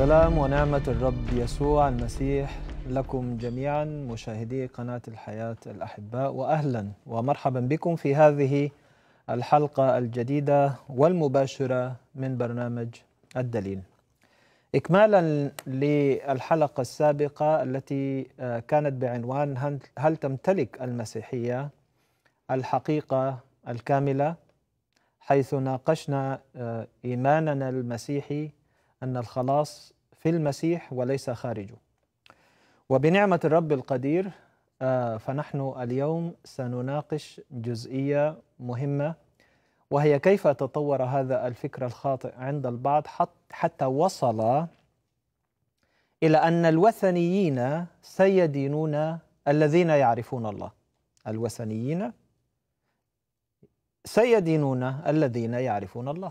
السلام ونعمة الرب يسوع المسيح لكم جميعا مشاهدي قناة الحياة الأحباء وأهلا ومرحبا بكم في هذه الحلقة الجديدة والمباشرة من برنامج الدليل. إكمالا للحلقة السابقة التي آه، كانت بعنوان هل تمتلك المسيحية الحقيقة الكاملة حيث ناقشنا آه، إيماننا المسيحي أن الخلاص في المسيح وليس خارجه وبنعمة الرب القدير آه، فنحن اليوم سنناقش جزئية مهمة وهي كيف تطور هذا الفكر الخاطئ عند البعض حتى وصل إلى أن الوثنيين سيدينون الذين يعرفون الله الوثنيين سيدينون الذين يعرفون الله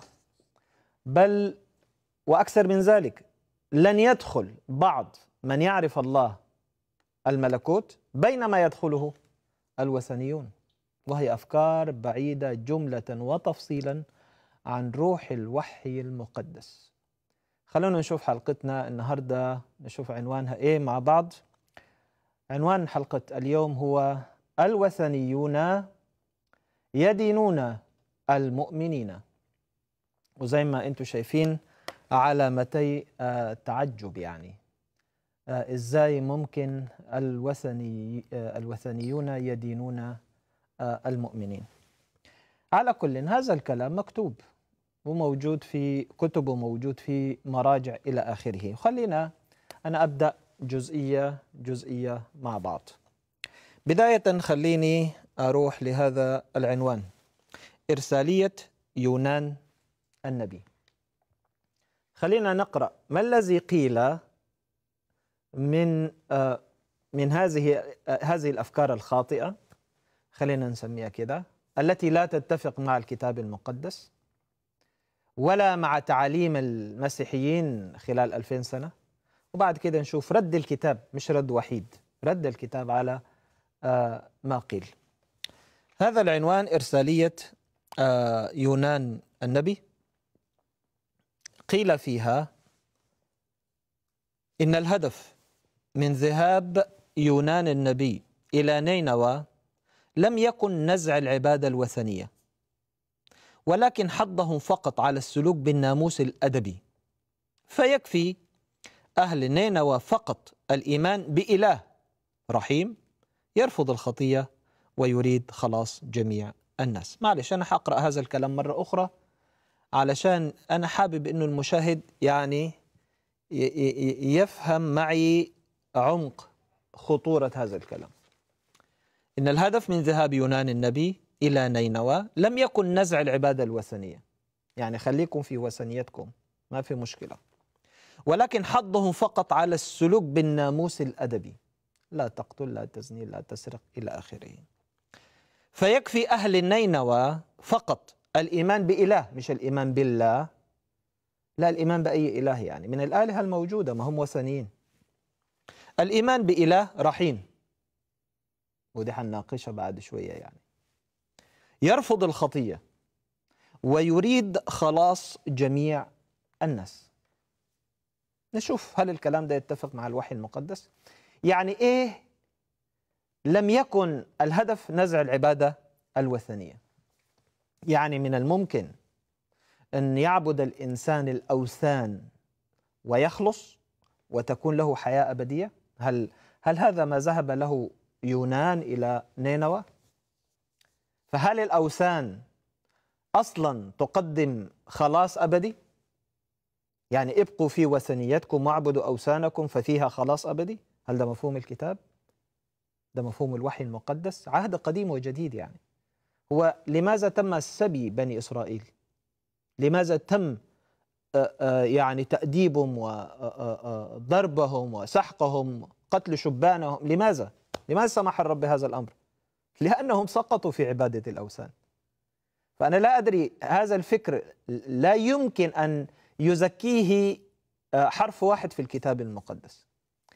بل واكثر من ذلك لن يدخل بعض من يعرف الله الملكوت بينما يدخله الوثنيون وهي افكار بعيده جمله وتفصيلا عن روح الوحي المقدس خلونا نشوف حلقتنا النهارده نشوف عنوانها ايه مع بعض عنوان حلقه اليوم هو الوثنيون يدينون المؤمنين وزي ما انتم شايفين علامتي آه، تعجب يعني آه، ازاي ممكن الوثني آه، الوثنيون يدينون المؤمنين على كل هذا الكلام مكتوب وموجود في كتب وموجود في مراجع الى اخره خلينا انا ابدا جزئيه جزئيه مع بعض بدايه خليني اروح لهذا العنوان ارساليه يونان النبي خلينا نقرأ ما الذي قيل من آه، من هذه آه، هذه الأفكار الخاطئة خلينا نسميها كده التي لا تتفق مع الكتاب المقدس ولا مع تعاليم المسيحيين خلال 2000 سنة وبعد كده نشوف رد الكتاب مش رد وحيد رد الكتاب على آه، ما قيل هذا العنوان إرسالية يونان النبي قيل فيها إن الهدف من ذهاب يونان النبي إلى نينوى لم يكن نزع العبادة الوثنية ولكن حضهم فقط على السلوك بالناموس الأدبي فيكفي أهل نينوى فقط الإيمان بإله رحيم يرفض الخطية ويريد خلاص جميع الناس معلش أنا حقرأ هذا الكلام مرة أخرى علشان انا حابب انه المشاهد يعني يفهم معي عمق خطوره هذا الكلام ان الهدف من ذهاب يونان النبي الى نينوى لم يكن نزع العباده الوثنيه يعني خليكم في وثنيتكم ما في مشكله ولكن حضه فقط على السلوك بالناموس الادبي لا تقتل لا تزني لا تسرق الى اخره فيكفي اهل نينوى فقط الإيمان بإله مش الإيمان بالله لا الإيمان بأي إله يعني من الآلهة الموجودة ما هم وثنيين الإيمان بإله رحيم ودي حنناقشها بعد شوية يعني يرفض الخطية ويريد خلاص جميع الناس نشوف هل الكلام ده يتفق مع الوحي المقدس يعني إيه لم يكن الهدف نزع العبادة الوثنية يعني من الممكن أن يعبد الإنسان الأوثان ويخلص وتكون له حياة أبدية هل هل هذا ما ذهب له يونان إلى نينوى فهل الأوثان أصلا تقدم خلاص أبدي يعني ابقوا في وثنيتكم واعبدوا أوثانكم ففيها خلاص أبدي هل ده مفهوم الكتاب ده مفهوم الوحي المقدس عهد قديم وجديد يعني هو لماذا تم سبي بني إسرائيل لماذا تم آه، آه، يعني تأديبهم وضربهم آه، وسحقهم قتل شبانهم لماذا؟ لماذا سمح الرب هذا الأمر؟ لأنهم سقطوا في عبادة الأوثان فأنا لا أدري هذا الفكر لا يمكن أن يزكيه حرف واحد في الكتاب المقدس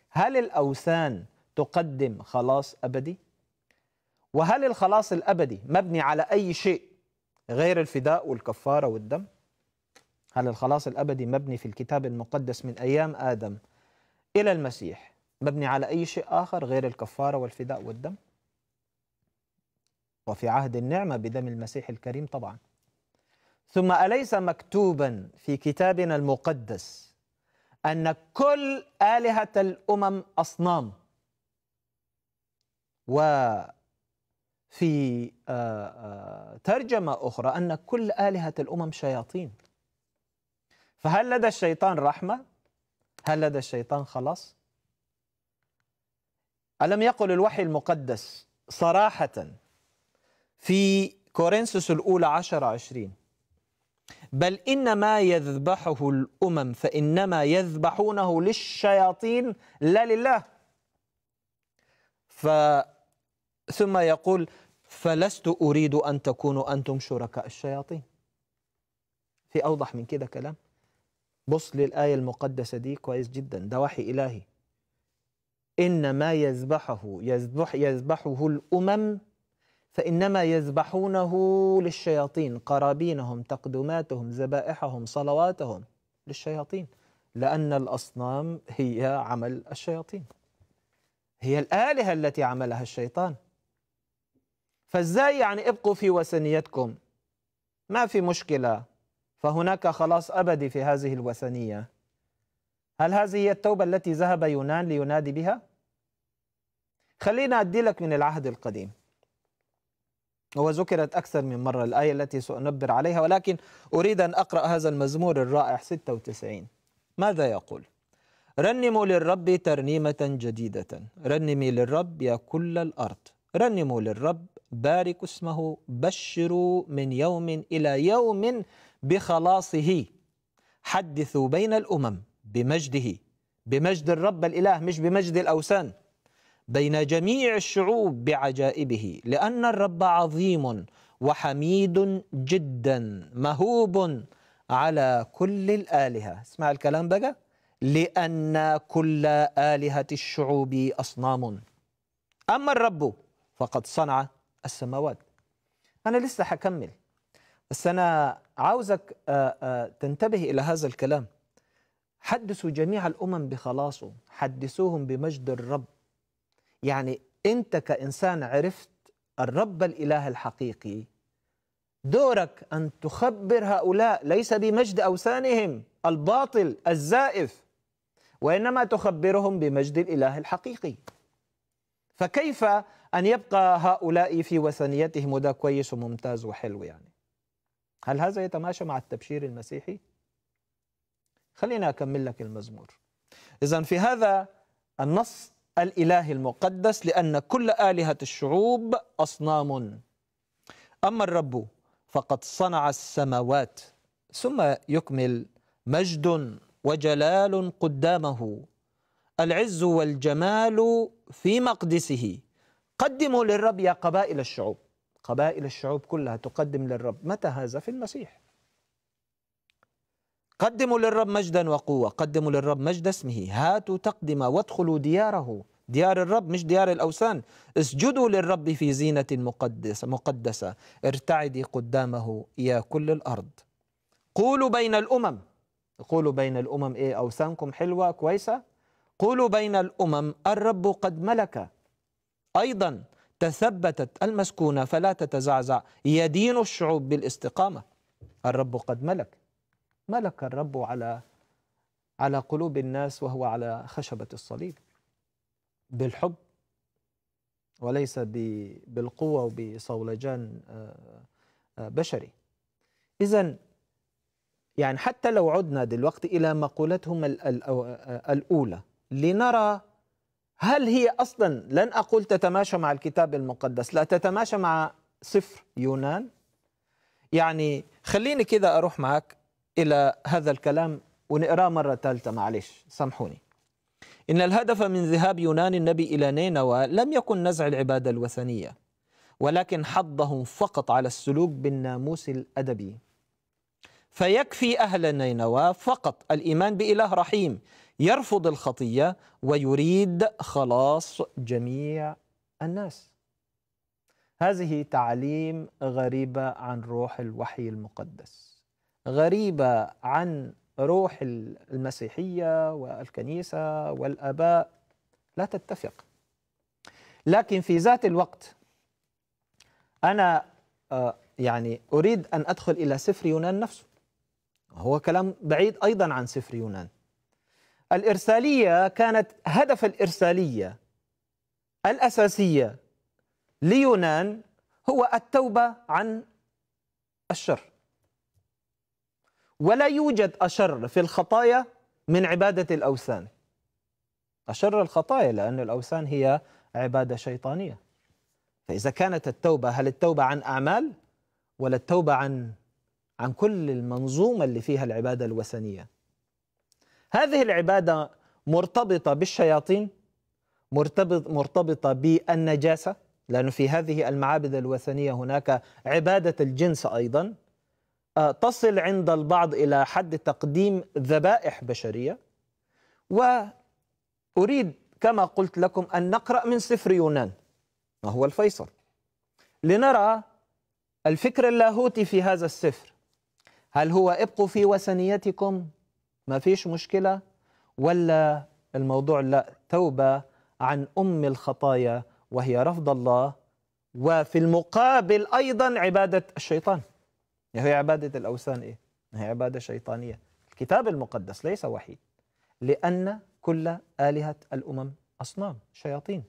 هل الأوثان تقدم خلاص أبدي؟ وهل الخلاص الأبدي مبني على أي شيء غير الفداء والكفارة والدم هل الخلاص الأبدي مبني في الكتاب المقدس من أيام آدم إلى المسيح مبني على أي شيء آخر غير الكفارة والفداء والدم وفي عهد النعمة بدم المسيح الكريم طبعا ثم أليس مكتوبا في كتابنا المقدس أن كل آلهة الأمم أصنام و في آه، آه، ترجمة أخرى أن كل آلهة الأمم شياطين فهل لدى الشيطان رحمة؟ هل لدى الشيطان خلاص؟ ألم يقل الوحي المقدس صراحة في كورنثوس الأولى عشر عشرين بل إنما يذبحه الأمم فإنما يذبحونه للشياطين لا لله ف ثم يقول فلست أريد أن تكونوا أنتم شركاء الشياطين في أوضح من كده كلام بص للآية المقدسة دي كويس جدا ده وحي إلهي إن ما يذبحه يذبح يذبحه الأمم فإنما يذبحونه للشياطين قرابينهم تقدماتهم ذبائحهم صلواتهم للشياطين لأن الأصنام هي عمل الشياطين هي الآلهة التي عملها الشيطان فازاي يعني ابقوا في وثنيتكم ما في مشكله فهناك خلاص ابدي في هذه الوثنيه هل هذه هي التوبه التي ذهب يونان لينادي بها خلينا ادي لك من العهد القديم وذكرت اكثر من مره الايه التي سانبر عليها ولكن اريد ان اقرا هذا المزمور الرائع 96 ماذا يقول رنموا للرب ترنيمه جديده رنمي للرب يا كل الارض رنموا للرب بارك اسمه بشروا من يوم إلى يوم بخلاصه حدثوا بين الأمم بمجده بمجد الرب الإله مش بمجد الأوثان بين جميع الشعوب بعجائبه لأن الرب عظيم وحميد جدا مهوب على كل الآلهة اسمع الكلام بقى لأن كل آلهة الشعوب أصنام أما الرب فقد صنع السماوات أنا لسه حكمل بس أنا عاوزك آه، آه، تنتبه إلى هذا الكلام حدثوا جميع الأمم بخلاصه حدثوهم بمجد الرب يعني أنت كإنسان عرفت الرب الإله الحقيقي دورك أن تخبر هؤلاء ليس بمجد أوثانهم الباطل الزائف وإنما تخبرهم بمجد الإله الحقيقي فكيف أن يبقى هؤلاء في وثنيتهم وده كويس وممتاز وحلو يعني هل هذا يتماشى مع التبشير المسيحي؟ خلينا أكمل لك المزمور إذا في هذا النص الإله المقدس لأن كل آلهة الشعوب أصنام أما الرب فقد صنع السماوات ثم يكمل مجد وجلال قدامه العز والجمال في مقدسه قدموا للرب يا قبائل الشعوب قبائل الشعوب كلها تقدم للرب متى هذا في المسيح قدموا للرب مجدا وقوة قدموا للرب مجد اسمه هاتوا تقدمة وادخلوا دياره ديار الرب مش ديار الأوثان اسجدوا للرب في زينة مقدسة, مقدسة ارتعدي قدامه يا كل الأرض قولوا بين الأمم قولوا بين الأمم إيه أوثانكم حلوة كويسة قولوا بين الأمم الرب قد ملك أيضا تثبتت المسكونة فلا تتزعزع يدين الشعوب بالاستقامة الرب قد ملك ملك الرب على على قلوب الناس وهو على خشبة الصليب بالحب وليس بالقوة وبصولجان آه، آه، بشري إذا يعني حتى لو عدنا دلوقتي إلى مقولتهم آه، الأولى لنرى هل هي أصلا لن أقول تتماشى مع الكتاب المقدس لا تتماشى مع صفر يونان يعني خليني كده أروح معك إلى هذا الكلام ونقراه مرة ثالثة معلش سامحوني إن الهدف من ذهاب يونان النبي إلى نينوى لم يكن نزع العبادة الوثنية ولكن حضهم فقط على السلوك بالناموس الأدبي فيكفي أهل نينوى فقط الإيمان بإله رحيم يرفض الخطية ويريد خلاص جميع الناس هذه تعليم غريبة عن روح الوحي المقدس غريبة عن روح المسيحية والكنيسة والآباء لا تتفق لكن في ذات الوقت أنا آه، يعني أريد أن أدخل إلى سفر يونان نفسه هو كلام بعيد أيضا عن سفر يونان الإرسالية كانت هدف الإرسالية الأساسية ليونان هو التوبة عن الشر ولا يوجد أشر في الخطايا من عبادة الأوثان أشر الخطايا لأن الأوثان هي عبادة شيطانية فإذا كانت التوبة هل التوبة عن أعمال ولا التوبة عن عن كل المنظومة اللي فيها العبادة الوثنية هذه العبادة مرتبطة بالشياطين مرتبط مرتبطة بالنجاسة لأنه في هذه المعابد الوثنية هناك عبادة الجنس أيضا آه، تصل عند البعض إلى حد تقديم ذبائح بشرية وأريد كما قلت لكم أن نقرأ من سفر يونان وهو الفيصل لنرى الفكر اللاهوتي في هذا السفر هل هو ابقوا في وثنيتكم ما فيش مشكلة ولا الموضوع لا توبة عن أم الخطايا وهي رفض الله وفي المقابل أيضا عبادة الشيطان هي عبادة الأوثان إيه؟ هي عبادة شيطانية الكتاب المقدس ليس وحيد لأن كل آلهة الأمم أصنام شياطين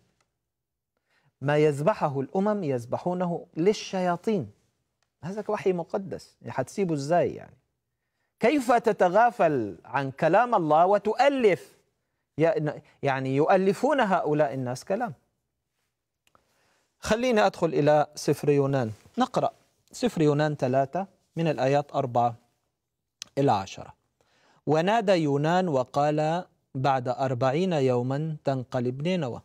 ما يذبحه الأمم يذبحونه للشياطين هذا وحي مقدس هتسيبه إزاي يعني كيف تتغافل عن كلام الله وتؤلف يعني يؤلفون هؤلاء الناس كلام خليني أدخل إلى سفر يونان نقرأ سفر يونان ثلاثة من الآيات أربعة إلى عشرة ونادى يونان وقال بعد أربعين يوما تنقلب نينوى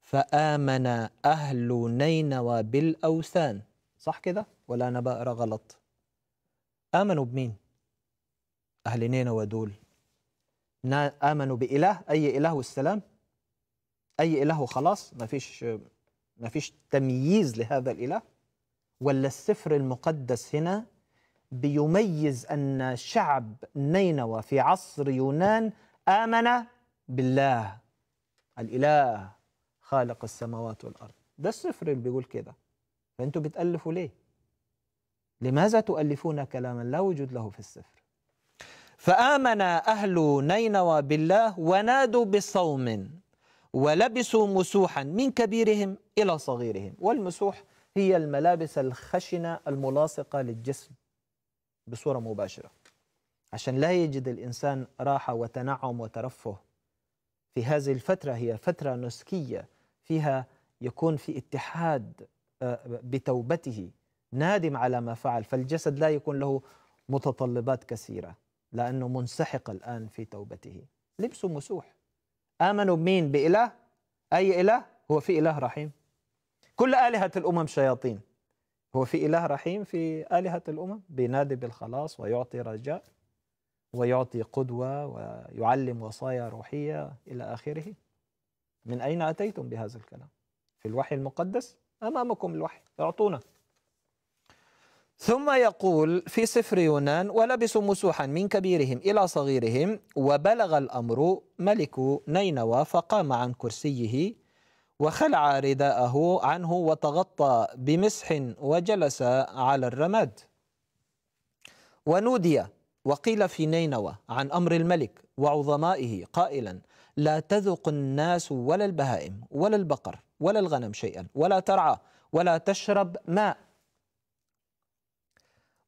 فآمن أهل نينوى بالأوثان صح كده ولا أنا بقرأ غلط آمنوا بمين أهل نينوى دول آمنوا بإله أي إله والسلام أي إله وخلاص ما فيش ما فيش تمييز لهذا الإله ولا السفر المقدس هنا بيميز أن شعب نينوى في عصر يونان آمن بالله الإله خالق السماوات والأرض ده السفر اللي بيقول كده فأنتوا بتألفوا ليه؟ لماذا تؤلفون كلاما لا وجود له في السفر؟ فآمن أهل نينوى بالله ونادوا بصوم ولبسوا مسوحا من كبيرهم إلى صغيرهم والمسوح هي الملابس الخشنة الملاصقة للجسم بصورة مباشرة عشان لا يجد الإنسان راحة وتنعم وترفه في هذه الفترة هي فترة نسكية فيها يكون في اتحاد آه، بتوبته نادم على ما فعل فالجسد لا يكون له متطلبات كثيره لأنه منسحق الآن في توبته لبسوا مسوح آمنوا بمين بإله أي إله هو في إله رحيم كل آلهة الأمم شياطين هو في إله رحيم في آلهة الأمم بينادي بالخلاص ويعطي رجاء ويعطي قدوة ويعلم وصايا روحية إلى آخره من أين أتيتم بهذا الكلام في الوحي المقدس أمامكم الوحي اعطونا ثم يقول في سفر يونان ولبسوا مسوحا من كبيرهم إلى صغيرهم وبلغ الأمر ملك نينوى فقام عن كرسيه وخلع رداءه عنه وتغطى بمسح وجلس على الرماد ونودي وقيل في نينوى عن أمر الملك وعظمائه قائلا لا تذق الناس ولا البهائم ولا البقر ولا الغنم شيئا ولا ترعى ولا تشرب ماء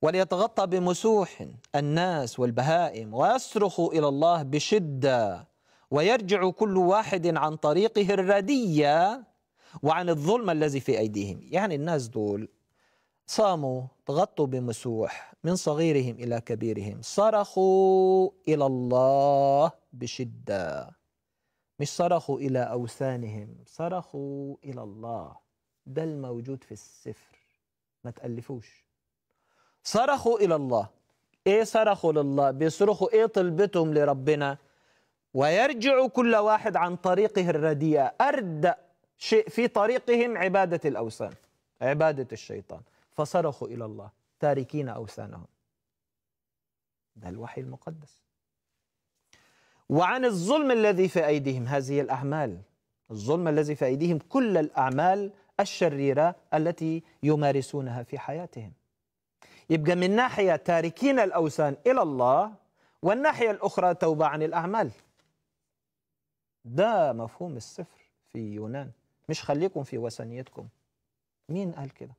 وليتغطى بمسوح الناس والبهائم ويصرخ الى الله بشده ويرجع كل واحد عن طريقه الرديه وعن الظلم الذي في ايديهم يعني الناس دول صاموا تغطوا بمسوح من صغيرهم الى كبيرهم صرخوا الى الله بشده مش صرخوا الى اوثانهم صرخوا الى الله ده الموجود في السفر ما تالفوش صرخوا إلى الله إيه صرخوا لله بيصرخوا إيه طلبتهم لربنا ويرجع كل واحد عن طريقه الرديئة أردأ شيء في طريقهم عبادة الأوثان عبادة الشيطان فصرخوا إلى الله تاركين أوثانهم ده الوحي المقدس وعن الظلم الذي في أيديهم هذه الأعمال الظلم الذي في أيديهم كل الأعمال الشريرة التي يمارسونها في حياتهم يبقى من ناحية تاركين الأوثان إلى الله والناحية الأخرى توبة عن الأعمال ده مفهوم الصفر في يونان مش خليكم في وثنيتكم مين قال كده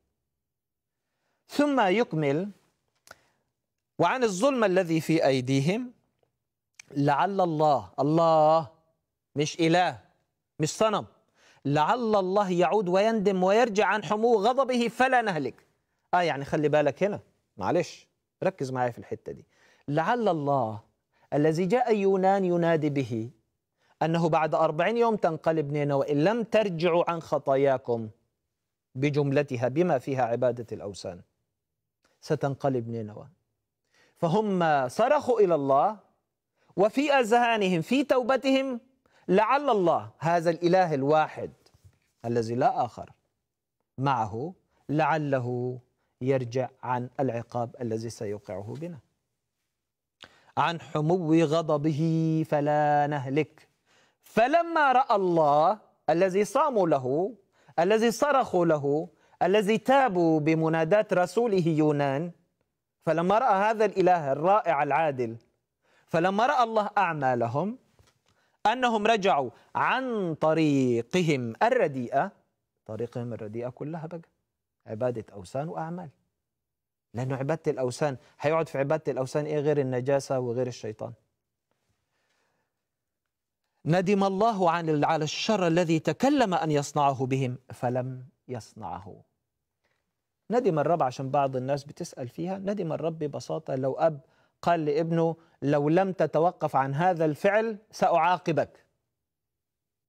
ثم يكمل وعن الظلم الذي في أيديهم لعل الله الله مش إله مش صنم لعل الله يعود ويندم ويرجع عن حمو غضبه فلا نهلك آه يعني خلي بالك هنا معلش ركز معايا في الحتة دي لعل الله الذي جاء يونان ينادي به أنه بعد أربعين يوم تنقلب نينوى وإن لم ترجعوا عن خطاياكم بجملتها بما فيها عبادة الأوثان ستنقلب نينوى فهم صرخوا إلى الله وفي أذهانهم في توبتهم لعل الله هذا الإله الواحد الذي لا آخر معه لعله يرجع عن العقاب الذي سيوقعه بنا عن حمو غضبه فلا نهلك فلما راى الله الذي صاموا له الذي صرخوا له الذي تابوا بمناداة رسوله يونان فلما راى هذا الاله الرائع العادل فلما راى الله اعمالهم انهم رجعوا عن طريقهم الرديئه طريقهم الرديئه كلها بقت عبادة أوثان وأعمال لأنه عبادة الأوثان هيقعد في عبادة الأوثان إيه غير النجاسة وغير الشيطان ندم الله عن على الشر الذي تكلم أن يصنعه بهم فلم يصنعه ندم الرب عشان بعض الناس بتسأل فيها ندم الرب ببساطة لو أب قال لابنه لو لم تتوقف عن هذا الفعل سأعاقبك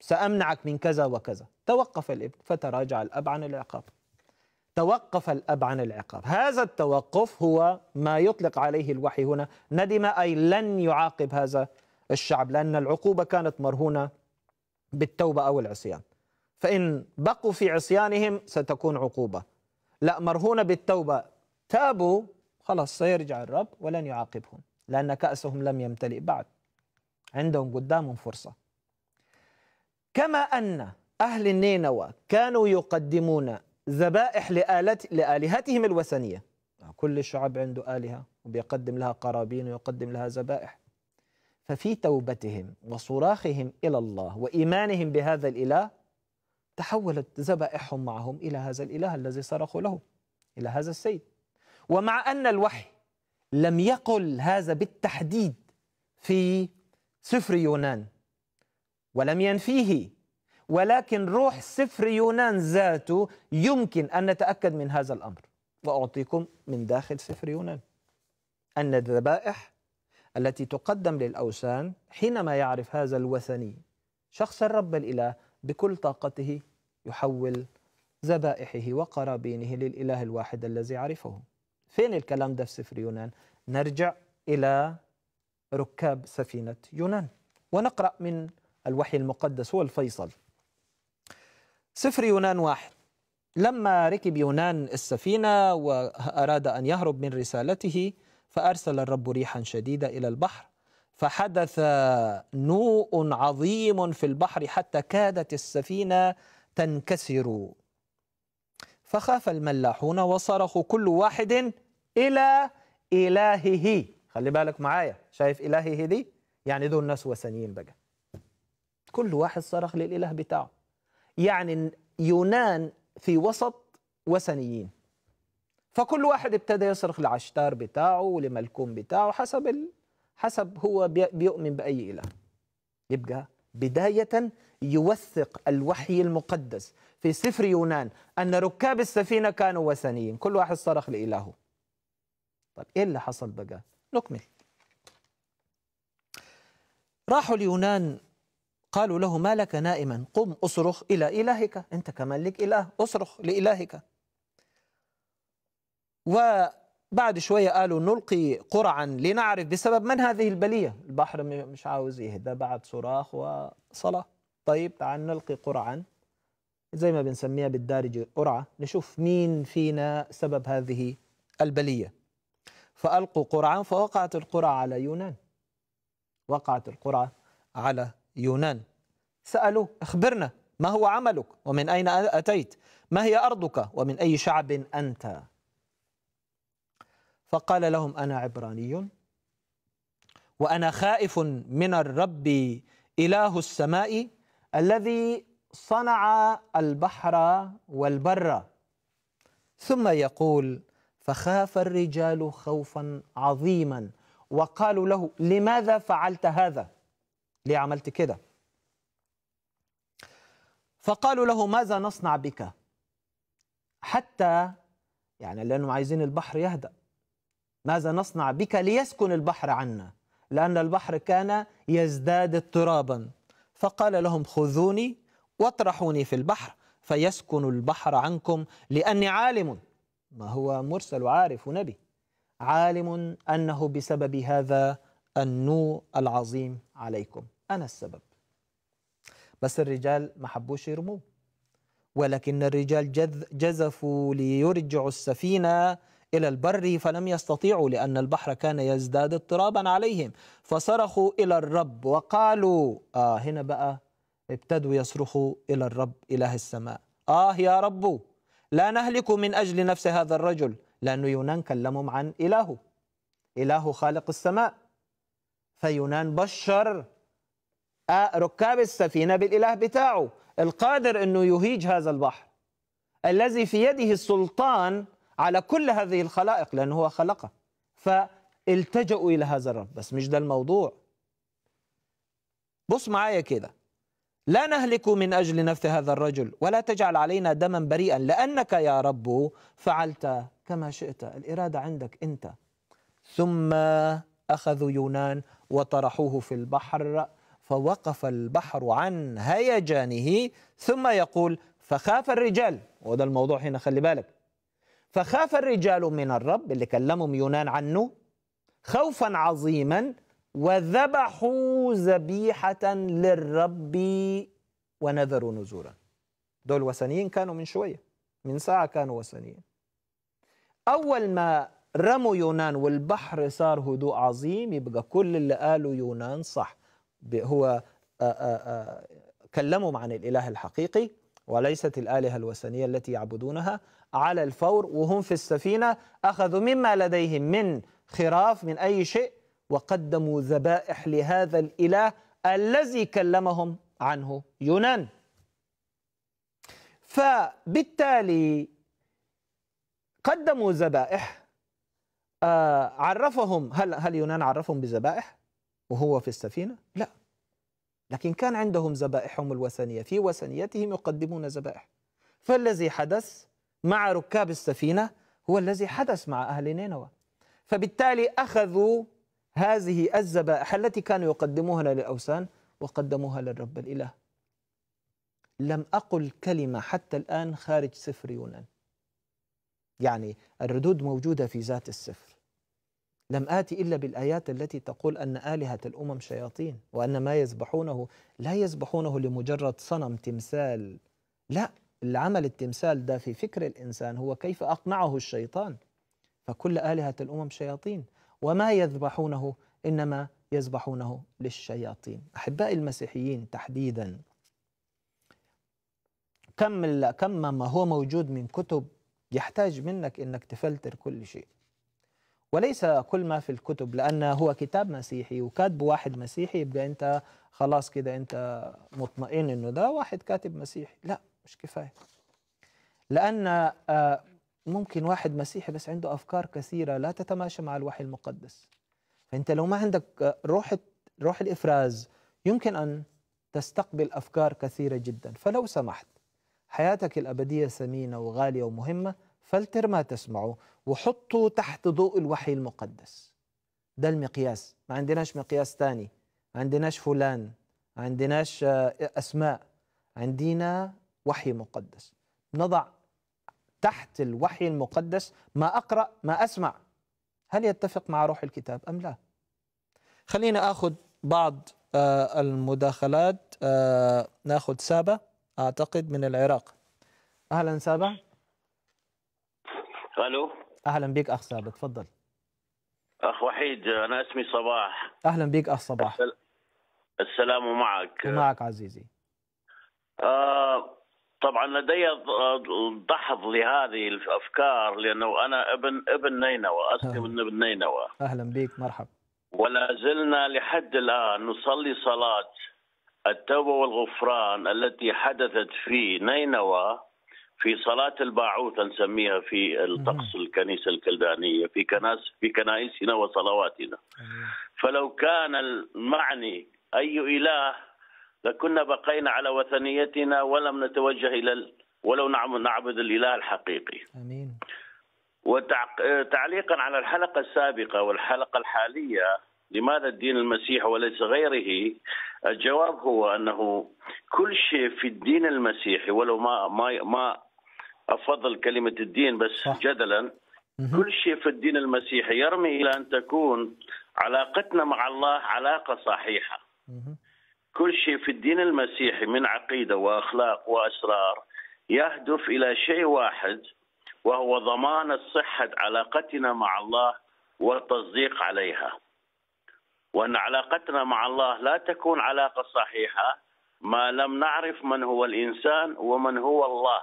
سأمنعك من كذا وكذا توقف الابن فتراجع الأب عن العقاب توقف الأب عن العقاب هذا التوقف هو ما يطلق عليه الوحي هنا ندم أي لن يعاقب هذا الشعب لأن العقوبة كانت مرهونة بالتوبة أو العصيان فإن بقوا في عصيانهم ستكون عقوبة لا مرهونة بالتوبة تابوا خلاص سيرجع الرب ولن يعاقبهم لأن كأسهم لم يمتلئ بعد عندهم قدامهم فرصة كما أن أهل النينوى كانوا يقدمون ذبائح لآلت لآلهتهم الوثنية كل الشعب عنده آلهة وبيقدم لها قرابين ويقدم لها ذبائح ففي توبتهم وصراخهم إلى الله وإيمانهم بهذا الإله تحولت ذبائحهم معهم إلى هذا الإله الذي صرخوا له إلى هذا السيد ومع أن الوحي لم يقل هذا بالتحديد في سفر يونان ولم ينفيه ولكن روح سفر يونان ذاته يمكن أن نتأكد من هذا الأمر وأعطيكم من داخل سفر يونان أن الذبائح التي تقدم للأوثان حينما يعرف هذا الوثني شخص الرب الإله بكل طاقته يحول ذبائحه وقرابينه للإله الواحد الذي عرفه فين الكلام ده في سفر يونان نرجع إلى ركاب سفينة يونان ونقرأ من الوحي المقدس هو الفيصل صفر يونان واحد لما ركب يونان السفينة وأراد أن يهرب من رسالته فأرسل الرب ريحا شديدة إلى البحر فحدث نوء عظيم في البحر حتى كادت السفينة تنكسر فخاف الملاحون وصرخوا كل واحد إلى إلهه خلي بالك معايا شايف إلهه دي يعني دول ناس وثنيين بقى كل واحد صرخ للإله بتاعه يعني يونان في وسط وثنيين فكل واحد ابتدى يصرخ لعشتار بتاعه ولملكوم بتاعه حسب ال... حسب هو بيؤمن بأي إله يبقى بداية يوثق الوحي المقدس في سفر يونان أن ركاب السفينة كانوا وثنيين كل واحد صرخ لإلهه طب إيه اللي حصل بقى نكمل راحوا اليونان قالوا له ما لك نائما قم اصرخ إلى إلهك أنت كمان لك إله اصرخ لإلهك وبعد شوية قالوا نلقي قرعا لنعرف بسبب من هذه البلية البحر مش عاوز يهدى بعد صراخ وصلاة طيب تعال نلقي قرعا زي ما بنسميها بالدارجة قرعة نشوف مين فينا سبب هذه البلية فألقوا قرعا فوقعت القرعة على يونان وقعت القرعة على يونان سألوه أخبرنا ما هو عملك ومن أين أتيت ما هي أرضك ومن أي شعب أنت فقال لهم أنا عبراني وأنا خائف من الرب إله السماء الذي صنع البحر والبر ثم يقول فخاف الرجال خوفا عظيما وقالوا له لماذا فعلت هذا ليه عملت كده فقالوا له ماذا نصنع بك حتى يعني لأنهم عايزين البحر يهدأ ماذا نصنع بك ليسكن البحر عنا لأن البحر كان يزداد اضطرابا فقال لهم خذوني واطرحوني في البحر فيسكن البحر عنكم لأني عالم ما هو مرسل وعارف ونبي عالم أنه بسبب هذا النوء العظيم عليكم أنا السبب بس الرجال ما حبوش يرموه ولكن الرجال جزفوا ليرجعوا السفينة إلى البر فلم يستطيعوا لأن البحر كان يزداد اضطرابا عليهم فصرخوا إلى الرب وقالوا آه هنا بقى ابتدوا يصرخوا إلى الرب إله السماء آه يا رب لا نهلك من أجل نفس هذا الرجل لأنه يونان كلمهم عن إلهه إله خالق السماء فيونان بشر آه، ركاب السفينة بالإله بتاعه القادر أنه يهيج هذا البحر الذي في يده السلطان على كل هذه الخلائق لأنه هو خلقه فالتجأوا إلى هذا الرب بس مش ده الموضوع بص معايا كده لا نهلك من أجل نفس هذا الرجل ولا تجعل علينا دما بريئا لأنك يا رب فعلت كما شئت الإرادة عندك أنت ثم أخذوا يونان وطرحوه في البحر فوقف البحر عن هيجانه ثم يقول فخاف الرجال وده الموضوع هنا خلي بالك فخاف الرجال من الرب اللي كلمهم يونان عنه خوفا عظيما وذبحوا ذبيحة للرب ونذروا نذورا دول وثنيين كانوا من شوية من ساعة كانوا وثنيين أول ما رموا يونان والبحر صار هدوء عظيم يبقى كل اللي قالوا يونان صح هو آه، آه، آه، كلمهم عن الإله الحقيقي وليست الآلهة الوثنية التي يعبدونها على الفور وهم في السفينة أخذوا مما لديهم من خراف من أي شيء وقدموا ذبائح لهذا الإله الذي كلمهم عنه يونان فبالتالي قدموا ذبائح آه، عرفهم هل هل يونان عرفهم بذبائح وهو في السفينه؟ لا لكن كان عندهم ذبائحهم الوثنيه في وثنيتهم يقدمون ذبائح فالذي حدث مع ركاب السفينه هو الذي حدث مع اهل نينوى فبالتالي اخذوا هذه الذبائح التي كانوا يقدموها للاوثان وقدموها للرب الاله لم اقل كلمه حتى الان خارج سفر يونان يعني الردود موجوده في ذات السفر لم آتي إلا بالآيات التي تقول أن آلهة الأمم شياطين وأن ما يذبحونه لا يذبحونه لمجرد صنم تمثال لا العمل التمثال ده في فكر الإنسان هو كيف أقنعه الشيطان فكل آلهة الأمم شياطين وما يذبحونه إنما يذبحونه للشياطين أحباء المسيحيين تحديدا كم كم ما هو موجود من كتب يحتاج منك انك تفلتر كل شيء وليس كل ما في الكتب لأن هو كتاب مسيحي وكاتب واحد مسيحي يبقى أنت خلاص كده أنت مطمئن أنه ده واحد كاتب مسيحي لا مش كفاية لأن آه، ممكن واحد مسيحي بس عنده أفكار كثيرة لا تتماشى مع الوحي المقدس فأنت لو ما عندك آه، روح روح الإفراز يمكن أن تستقبل أفكار كثيرة جدا فلو سمحت حياتك الأبدية ثمينة وغالية ومهمة فلتر ما تسمعوا وحطوا تحت ضوء الوحي المقدس ده المقياس ما عندناش مقياس ثاني ما عندناش فلان ما عندناش آه، أسماء عندنا وحي مقدس نضع تحت الوحي المقدس ما أقرأ ما أسمع هل يتفق مع روح الكتاب أم لا خلينا أخذ بعض آه، المداخلات آه، ناخذ سابة أعتقد من العراق أهلا سابة الو اهلا بك اخ ثابت تفضل اخ وحيد انا اسمي صباح اهلا بك اخ صباح السلام معك معك عزيزي آه طبعا لدي دحض لهذه الافكار لانه انا ابن ابن نينوى اصلي من ابن نينوى اهلا بك مرحبا ولا زلنا لحد الان نصلي صلاه التوبه والغفران التي حدثت في نينوى في صلاة الباعوثة نسميها في الطقس الكنيسة الكلدانية في كناس في كنائسنا وصلواتنا فلو كان المعني أي إله لكنا بقينا على وثنيتنا ولم نتوجه إلى ال... ولو نعم- نعبد الإله الحقيقي أمين وتعليقا على الحلقة السابقة والحلقة الحالية لماذا الدين المسيح وليس غيره الجواب هو أنه كل شيء في الدين المسيحي ولو ما, ما, ما افضل كلمه الدين بس صح. جدلا كل شيء في الدين المسيحي يرمي الى ان تكون علاقتنا مع الله علاقه صحيحه كل شيء في الدين المسيحي من عقيده واخلاق واسرار يهدف الى شيء واحد وهو ضمان صحه علاقتنا مع الله والتصديق عليها وان علاقتنا مع الله لا تكون علاقه صحيحه ما لم نعرف من هو الانسان ومن هو الله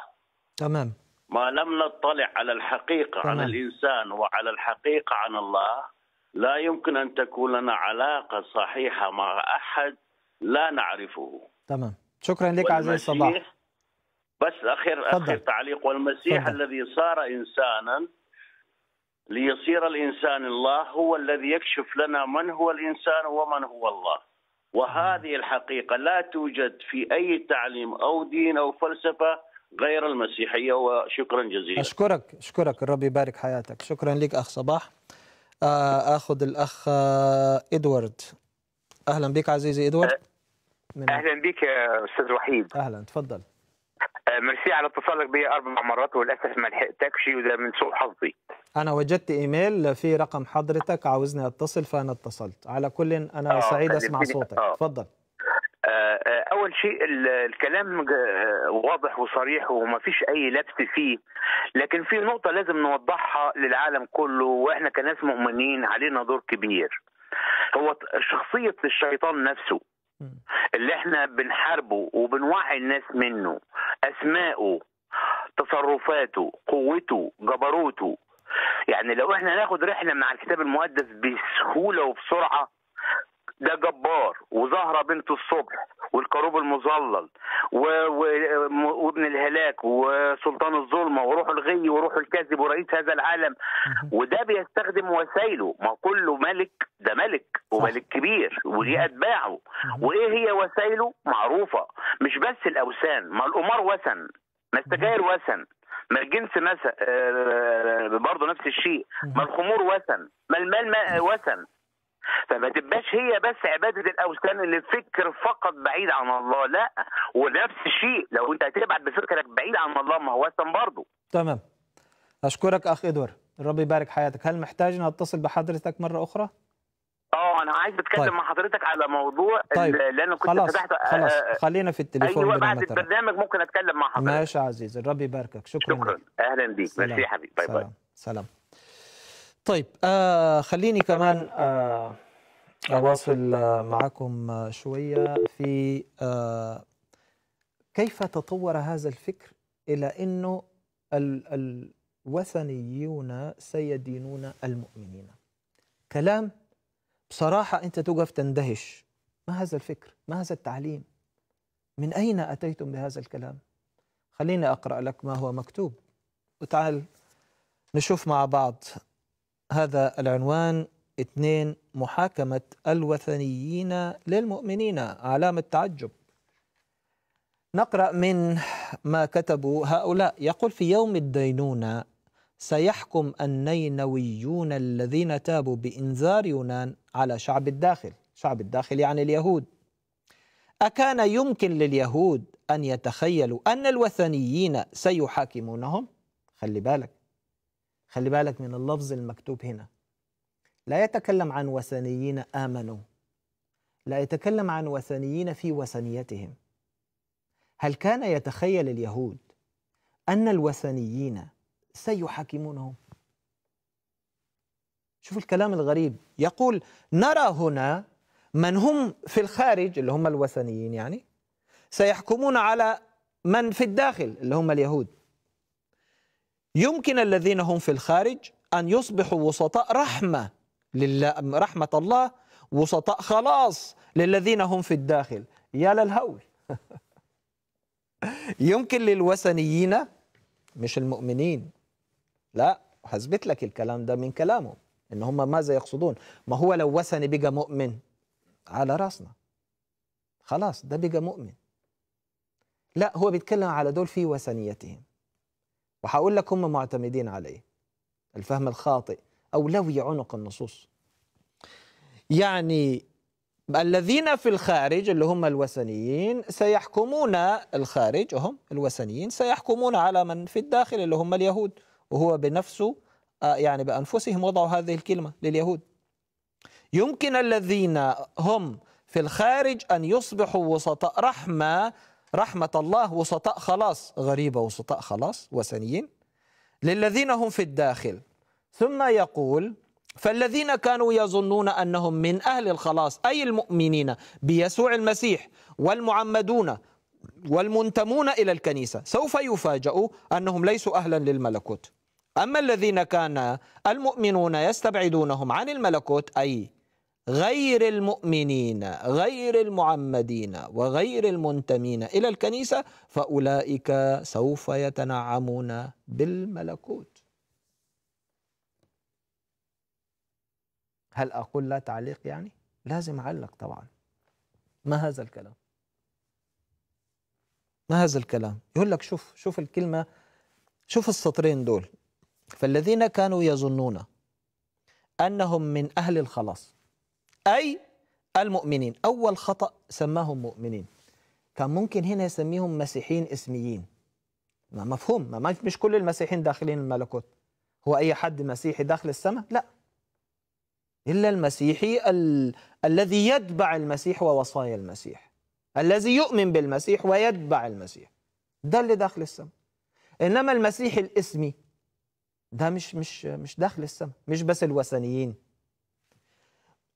تمام ما لم نطلع على الحقيقة تمام. عن الإنسان وعلى الحقيقة عن الله لا يمكن أن تكون لنا علاقة صحيحة مع أحد لا نعرفه تمام شكرا لك عزيز صباح بس اخر فضل. تعليق والمسيح فضل. الذي صار إنسانا ليصير الإنسان الله هو الذي يكشف لنا من هو الإنسان ومن هو الله وهذه الحقيقة لا توجد في أي تعليم أو دين أو فلسفة غير المسيحيه وشكرا جزيلا اشكرك اشكرك الرب يبارك حياتك شكرا لك اخ صباح آه، اخذ الاخ آه، ادوارد اهلا بك عزيزي ادوارد آه، اهلا بك يا استاذ وحيد اهلا تفضل ميرسي على اتصالك بي اربع مرات وللاسف ما لحقتكش وده من سوء حظي انا وجدت ايميل في رقم حضرتك عاوزني اتصل فانا اتصلت على كل انا سعيد اسمع صوتك تفضل اول شيء الكلام واضح وصريح وما فيش اي لبس فيه لكن في نقطه لازم نوضحها للعالم كله واحنا كناس مؤمنين علينا دور كبير هو شخصيه الشيطان نفسه اللي احنا بنحاربه وبنوعي الناس منه اسماءه تصرفاته قوته جبروته يعني لو احنا ناخد رحله مع الكتاب المقدس بسهوله وبسرعه ده جبار وزهره بنت الصبح والكروب المظلل و... وابن الهلاك وسلطان الظلمه وروح الغي وروح الكذب ورئيس هذا العالم وده بيستخدم وسائله ما كله ملك ده ملك وملك كبير وليه اتباعه وايه هي وسائله معروفه مش بس الاوثان ما القمار وثن ما السجاير وثن ما الجنس مثلا آه، برضه نفس الشيء ما الخمور وثن ما المال وثن فما تبقاش هي بس عباده الاوثان اللي فكر فقط بعيد عن الله لا ونفس الشيء لو انت هتبعد بفكرك بعيد عن الله ما هو أوثان برضه تمام اشكرك اخ ادوار ربي يبارك حياتك هل محتاج ان اتصل بحضرتك مره اخرى اه انا عايز اتكلم طيب. مع حضرتك على موضوع طيب. اللي انا كنت خلاص. فتحته آه، خلاص آه، خلينا في التليفون ايوه بعد البرنامج ممكن اتكلم مع حضرتك ماشي يا عزيزي الرب يباركك شكرا شكرا لك. اهلا بيك ماشي يا حبيبي باي سلام. باي سلام طيب آه خليني كمان آه أواصل آه، معكم آه، شوية في آه كيف تطور هذا الفكر إلى أنه ال الوثنيون سيدينون المؤمنين كلام بصراحة أنت توقف تندهش ما هذا الفكر ما هذا التعليم من أين أتيتم بهذا الكلام خليني أقرأ لك ما هو مكتوب وتعال نشوف مع بعض هذا العنوان اثنين محاكمة الوثنيين للمؤمنين علامة تعجب نقرأ من ما كتبوا هؤلاء يقول في يوم الدينونة سيحكم النينويون الذين تابوا بإنذار يونان على شعب الداخل شعب الداخل يعني اليهود أكان يمكن لليهود أن يتخيلوا أن الوثنيين سيحاكمونهم خلي بالك خلي بالك من اللفظ المكتوب هنا لا يتكلم عن وثنيين آمنوا لا يتكلم عن وثنيين في وثنيتهم هل كان يتخيل اليهود أن الوثنيين سيحاكمونهم شوف الكلام الغريب يقول نرى هنا من هم في الخارج اللي هم الوثنيين يعني سيحكمون على من في الداخل اللي هم اليهود يمكن الذين هم في الخارج أن يصبحوا وسطاء رحمة لله رحمة الله وسطاء خلاص للذين هم في الداخل يا للهول يمكن للوثنيين مش المؤمنين لا هثبت لك الكلام ده من كلامه ان هم ماذا يقصدون ما هو لو وثني بقى مؤمن على راسنا خلاص ده بقى مؤمن لا هو بيتكلم على دول في وثنيتهم وحقول لك هم معتمدين عليه الفهم الخاطئ او عنق النصوص يعني الذين في الخارج اللي هم الوثنيين سيحكمون الخارج هم الوثنيين سيحكمون على من في الداخل اللي هم اليهود وهو بنفسه آه، يعني بأنفسهم وضعوا هذه الكلمة لليهود يمكن الذين هم في الخارج أن يصبحوا وسطاء رحمة رحمة الله وسطاء خلاص غريبة وسطاء خلاص وثنيين للذين هم في الداخل ثم يقول فالذين كانوا يظنون أنهم من أهل الخلاص أي المؤمنين بيسوع المسيح والمعمدون والمنتمون إلى الكنيسة سوف يفاجأوا أنهم ليسوا أهلا للملكوت أما الذين كان المؤمنون يستبعدونهم عن الملكوت أي غير المؤمنين غير المعمدين وغير المنتمين الى الكنيسه فاولئك سوف يتنعمون بالملكوت هل اقول لا تعليق يعني لازم اعلق طبعا ما هذا الكلام ما هذا الكلام يقول لك شوف شوف الكلمه شوف السطرين دول فالذين كانوا يظنون انهم من اهل الخلاص أي المؤمنين أول خطأ سماهم مؤمنين كان ممكن هنا يسميهم مسيحيين اسميين ما مفهوم ما مش كل المسيحيين داخلين الملكوت هو أي حد مسيحي داخل السماء لا إلا المسيحي ال... الذي يتبع المسيح ووصايا المسيح الذي يؤمن بالمسيح ويتبع المسيح ده اللي داخل السماء إنما المسيح الاسمي ده مش مش مش داخل السماء مش بس الوثنيين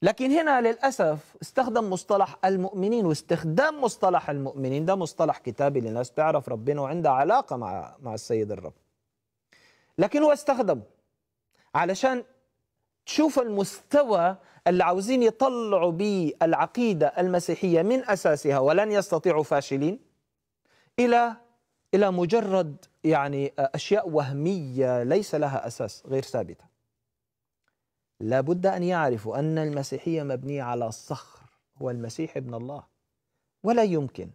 لكن هنا للأسف استخدم مصطلح المؤمنين واستخدام مصطلح المؤمنين ده مصطلح كتابي للناس تعرف ربنا وعندها علاقة مع مع السيد الرب لكن هو استخدمه علشان تشوف المستوى اللي عاوزين يطلعوا به العقيدة المسيحية من أساسها ولن يستطيعوا فاشلين إلى إلى مجرد يعني أشياء وهمية ليس لها أساس غير ثابتة لابد أن يعرفوا أن المسيحية مبنية على الصخر هو المسيح ابن الله ولا يمكن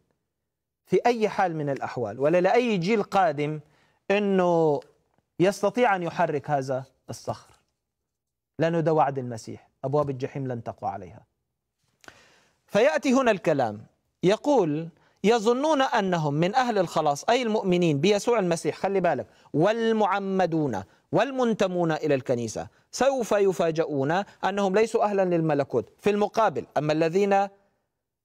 في أي حال من الأحوال ولا لأي جيل قادم أنه يستطيع أن يحرك هذا الصخر لأنه ده وعد المسيح أبواب الجحيم لن تقوى عليها فيأتي هنا الكلام يقول يظنون أنهم من أهل الخلاص أي المؤمنين بيسوع المسيح خلي بالك والمعمدون والمنتمون إلى الكنيسة سوف يفاجؤون أنهم ليسوا أهلا للملكوت في المقابل أما الذين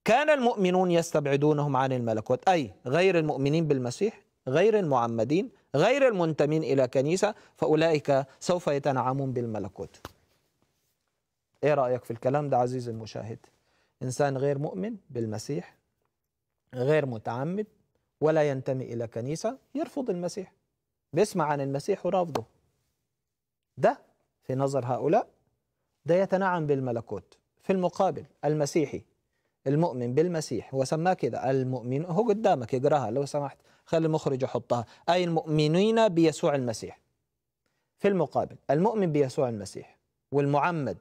كان المؤمنون يستبعدونهم عن الملكوت أي غير المؤمنين بالمسيح غير المعمدين غير المنتمين إلى كنيسة فأولئك سوف يتنعمون بالملكوت إيه رأيك في الكلام ده عزيزي المشاهد إنسان غير مؤمن بالمسيح غير متعمد ولا ينتمي إلى كنيسة يرفض المسيح بيسمع عن المسيح ورافضه ده في نظر هؤلاء ده يتنعم بالملكوت في المقابل المسيحي المؤمن بالمسيح هو سماه كده المؤمن هو قدامك اقراها لو سمحت خلي المخرج يحطها اي المؤمنين بيسوع المسيح في المقابل المؤمن بيسوع المسيح والمعمد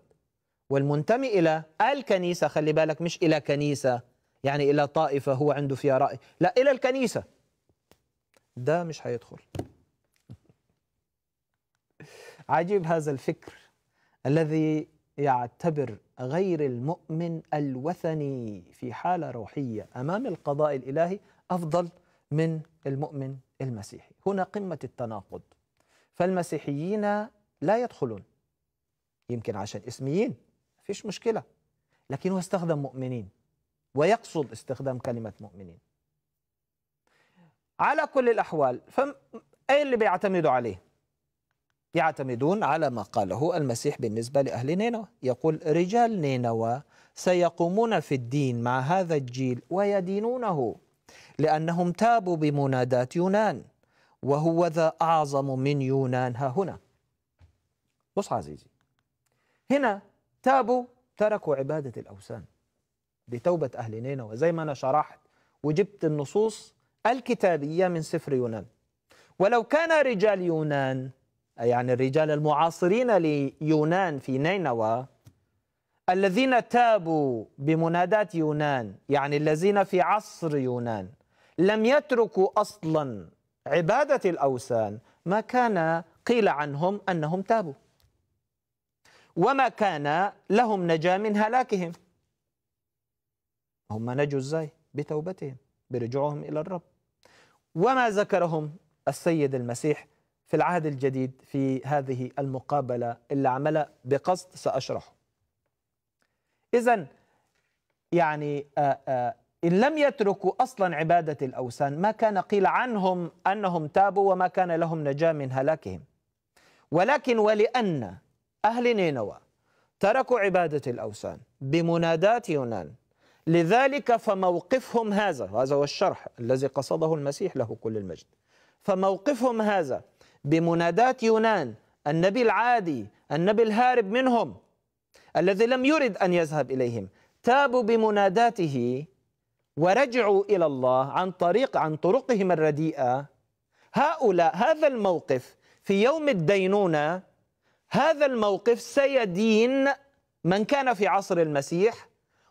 والمنتمي الى الكنيسه خلي بالك مش الى كنيسه يعني الى طائفه هو عنده فيها راي لا الى الكنيسه ده مش هيدخل عجيب هذا الفكر الذي يعتبر غير المؤمن الوثني في حالة روحية أمام القضاء الإلهي أفضل من المؤمن المسيحي هنا قمة التناقض فالمسيحيين لا يدخلون يمكن عشان اسميين فيش مشكلة لكن هو استخدم مؤمنين ويقصد استخدام كلمة مؤمنين على كل الأحوال فأي اللي بيعتمدوا عليه يعتمدون على ما قاله المسيح بالنسبة لأهل نينوى يقول رجال نينوى سيقومون في الدين مع هذا الجيل ويدينونه لأنهم تابوا بمناداة يونان وهو ذا أعظم من يونان ها هنا بص عزيزي هنا تابوا تركوا عبادة الأوثان دي توبة أهل نينوى زي ما أنا شرحت وجبت النصوص الكتابية من سفر يونان ولو كان رجال يونان يعني الرجال المعاصرين ليونان في نينوى الذين تابوا بمناداة يونان يعني الذين في عصر يونان لم يتركوا أصلا عبادة الأوثان ما كان قيل عنهم أنهم تابوا وما كان لهم نجاة من هلاكهم هم نجوا ازاي بتوبتهم برجوعهم إلى الرب وما ذكرهم السيد المسيح في العهد الجديد في هذه المقابلة اللي عملها بقصد سأشرحه إذا يعني آه، آه، إن لم يتركوا أصلا عبادة الأوثان ما كان قيل عنهم أنهم تابوا وما كان لهم نجاة من هلاكهم ولكن ولأن أهل نينوى تركوا عبادة الأوثان بمناداة يونان لذلك فموقفهم هذا وهذا هو الشرح الذي قصده المسيح له كل المجد فموقفهم هذا بمناداة يونان النبي العادي النبي الهارب منهم الذي لم يرد أن يذهب إليهم تابوا بمناداته ورجعوا إلى الله عن طريق عن طرقهم الرديئة هؤلاء هذا الموقف في يوم الدينونة هذا الموقف سيدين من كان في عصر المسيح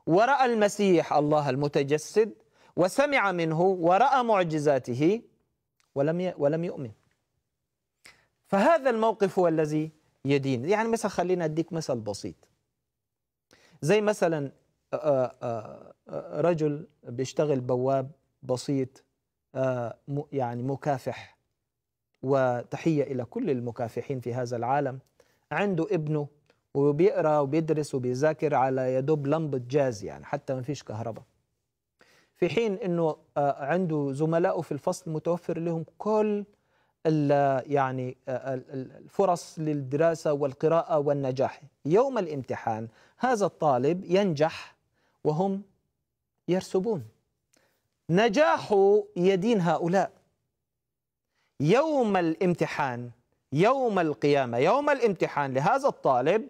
ورأى المسيح الله المتجسد وسمع منه ورأى معجزاته ولم ولم يؤمن فهذا الموقف هو الذي يدين يعني مثلا خلينا أديك مثل بسيط زي مثلا آه، آه، آه، رجل بيشتغل بواب بسيط يعني مكافح وتحية إلى كل المكافحين في هذا العالم عنده ابنه وبيقرا وبيدرس وبيذاكر على يدوب لمبة جاز يعني حتى ما فيش كهرباء في حين انه عنده زملائه في الفصل متوفر لهم كل يعني الفرص للدراسة والقراءة والنجاح يوم الامتحان هذا الطالب ينجح وهم يرسبون نجاح يدين هؤلاء يوم الامتحان يوم القيامة يوم الامتحان لهذا الطالب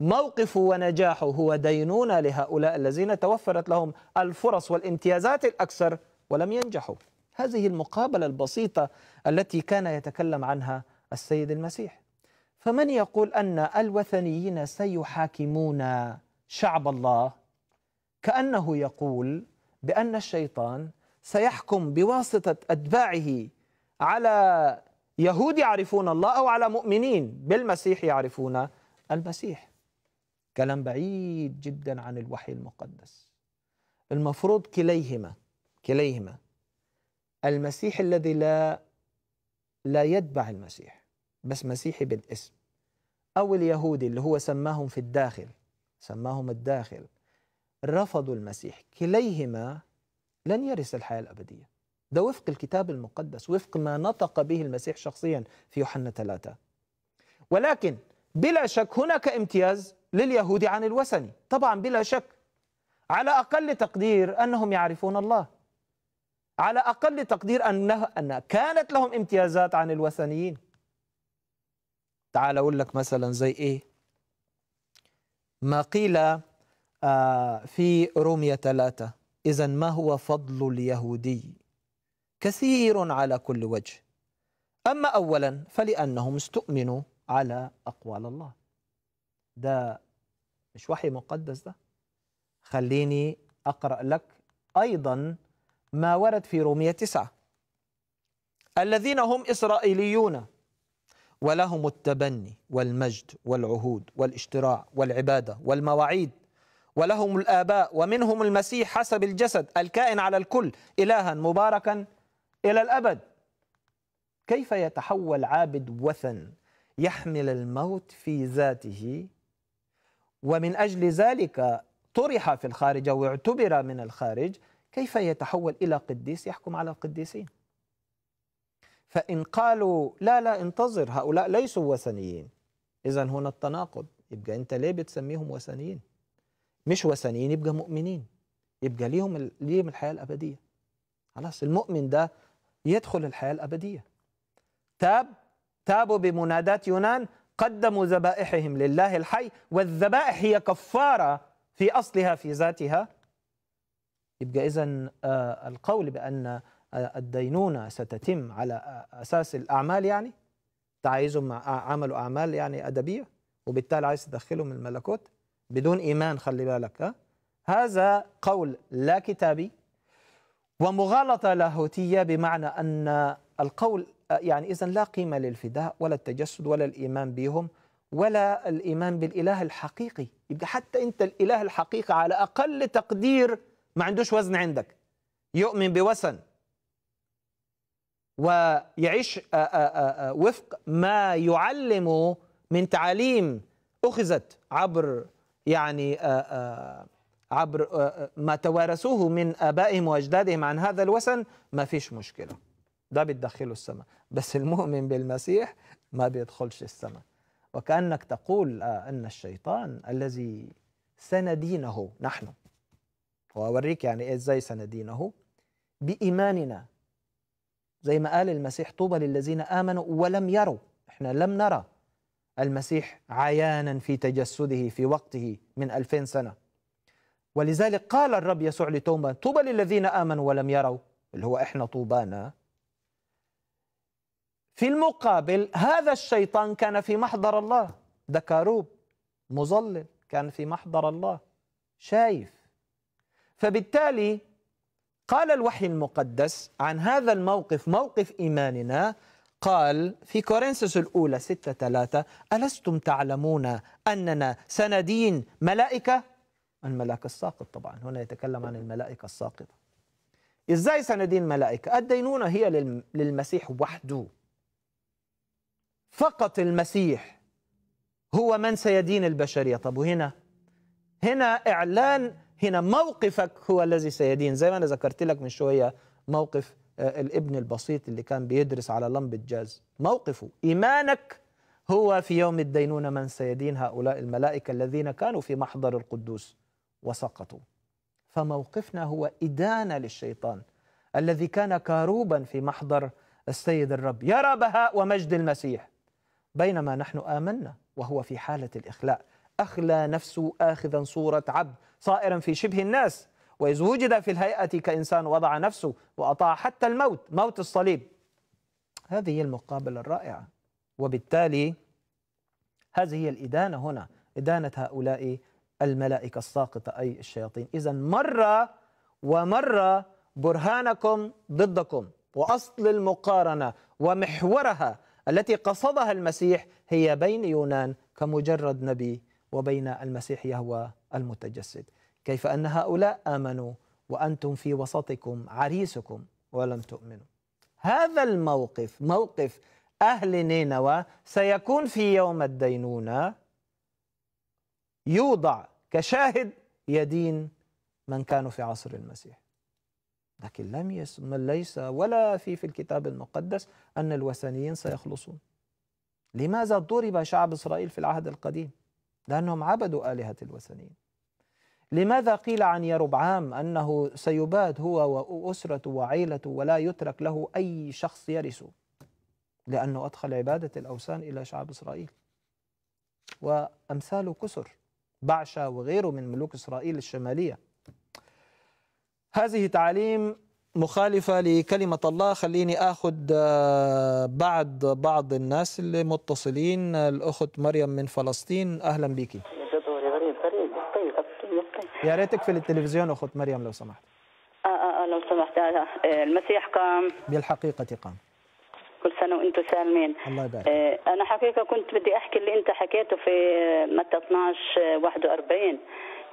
موقفه ونجاحه هو دينونة لهؤلاء الذين توفرت لهم الفرص والامتيازات الأكثر ولم ينجحوا هذه المقابلة البسيطة التي كان يتكلم عنها السيد المسيح فمن يقول أن الوثنيين سيحاكمون شعب الله كأنه يقول بأن الشيطان سيحكم بواسطة أتباعه على يهود يعرفون الله أو على مؤمنين بالمسيح يعرفون المسيح كلام بعيد جدا عن الوحي المقدس المفروض كليهما كليهما المسيح الذي لا لا يتبع المسيح بس مسيحي بالاسم أو اليهودي اللي هو سماهم في الداخل سماهم الداخل رفضوا المسيح كليهما لن يرث الحياة الأبدية ده وفق الكتاب المقدس وفق ما نطق به المسيح شخصيا في يوحنا ثلاثة ولكن بلا شك هناك امتياز لليهود عن الوثني طبعا بلا شك على أقل تقدير أنهم يعرفون الله على أقل تقدير أنه أن كانت لهم امتيازات عن الوثنيين تعال أقول لك مثلا زي إيه ما قيل آه، في رومية ثلاثة إذا ما هو فضل اليهودي كثير على كل وجه أما أولا فلأنهم استؤمنوا على أقوال الله ده مش وحي مقدس ده خليني أقرأ لك أيضا ما ورد في رومية تسعة الذين هم إسرائيليون ولهم التبني والمجد والعهود والاشتراع والعبادة والمواعيد ولهم الآباء ومنهم المسيح حسب الجسد الكائن على الكل إلها مباركا إلى الأبد كيف يتحول عابد وثن يحمل الموت في ذاته ومن أجل ذلك طرح في الخارج واعتبر من الخارج كيف يتحول إلى قديس يحكم على القديسين فإن قالوا لا لا انتظر هؤلاء ليسوا وثنيين إذا هنا التناقض يبقى أنت ليه بتسميهم وثنيين مش وثنيين يبقى مؤمنين يبقى ليهم ليهم الحياة الأبدية خلاص المؤمن ده يدخل الحياة الأبدية تاب تابوا بمناداة يونان قدموا ذبائحهم لله الحي والذبائح هي كفارة في أصلها في ذاتها يبقى إذا آه، القول بأن آه، الدينونة ستتم على آه، أساس الأعمال يعني تعايزهم عملوا أعمال يعني أدبية وبالتالي عايز تدخلهم الملكوت بدون إيمان خلي بالك ها هذا قول لا كتابي ومغالطة لاهوتية بمعنى أن القول يعني إذا لا قيمة للفداء ولا التجسد ولا الإيمان بهم ولا الإيمان بالإله الحقيقي يبقى حتى أنت الإله الحقيقي على أقل تقدير ما عندوش وزن عندك يؤمن بوثن ويعيش آه، آه، آه، وفق ما يعلمه من تعاليم أخذت عبر يعني عبر ما توارثوه من آبائهم وأجدادهم عن هذا الوثن ما فيش مشكلة ده بتدخله السماء بس المؤمن بالمسيح ما بيدخلش السماء وكأنك تقول أن الشيطان الذي سندينه نحن وأوريك يعني إيه إزاي سندينه بإيماننا زي ما قال المسيح طوبى للذين آمنوا ولم يروا إحنا لم نرى المسيح عيانا في تجسده في وقته من ألفين سنة ولذلك قال الرب يسوع لتوما طوبى للذين آمنوا ولم يروا اللي هو إحنا طوبانا في المقابل هذا الشيطان كان في محضر الله دكاروب مظلل كان في محضر الله شايف فبالتالي قال الوحي المقدس عن هذا الموقف موقف إيماننا قال في كورنثوس الأولى 6 3 ألستم تعلمون أننا سندين ملائكة الملاك الساقط طبعا هنا يتكلم عن الملائكة الساقطة إزاي سندين ملائكة الدينونة هي للمسيح وحده فقط المسيح هو من سيدين البشرية طب وهنا هنا إعلان هنا موقفك هو الذي سيدين زي ما أنا ذكرت لك من شوية موقف آه، الابن البسيط اللي كان بيدرس على لمبة جاز موقفه إيمانك هو في يوم الدينونة من سيدين هؤلاء الملائكة الذين كانوا في محضر القدوس وسقطوا فموقفنا هو إدانة للشيطان الذي كان كاروبا في محضر السيد الرب يرى بهاء ومجد المسيح بينما نحن آمنا وهو في حالة الإخلاء أخلى نفسه آخذا صورة عبد صائرا في شبه الناس وإذ وجد في الهيئة كإنسان وضع نفسه وأطاع حتى الموت موت الصليب هذه المقابلة الرائعة وبالتالي هذه هي الإدانة هنا إدانة هؤلاء الملائكة الساقطة أي الشياطين إذا مرة ومرة برهانكم ضدكم وأصل المقارنة ومحورها التي قصدها المسيح هي بين يونان كمجرد نبي وبين المسيح يهوى المتجسد كيف ان هؤلاء امنوا وانتم في وسطكم عريسكم ولم تؤمنوا هذا الموقف موقف اهل نينوى سيكون في يوم الدينونه يوضع كشاهد يدين من كانوا في عصر المسيح لكن لم يسمى ليس ولا في في الكتاب المقدس أن الوثنيين سيخلصون لماذا ضرب شعب إسرائيل في العهد القديم لأنهم عبدوا آلهة الوثنيين لماذا قيل عن يربعام أنه سيباد هو وأسرته وعيلته ولا يترك له أي شخص يرثه لأنه أدخل عبادة الأوثان إلى شعب إسرائيل وأمثاله كثر بعشا وغيره من ملوك إسرائيل الشمالية هذه تعاليم مخالفة لكلمة الله خليني أخذ آه، بعد بعض الناس اللي متصلين الأخت مريم من فلسطين أهلا بك يا ريتك في التلفزيون أخت مريم لو سمحت آه آه, آه، لو سمحت آه،, آه المسيح قام بالحقيقة قام كل سنة وأنتم سالمين الله يبارك آه أنا حقيقة كنت بدي أحكي اللي أنت حكيته في متى 12 41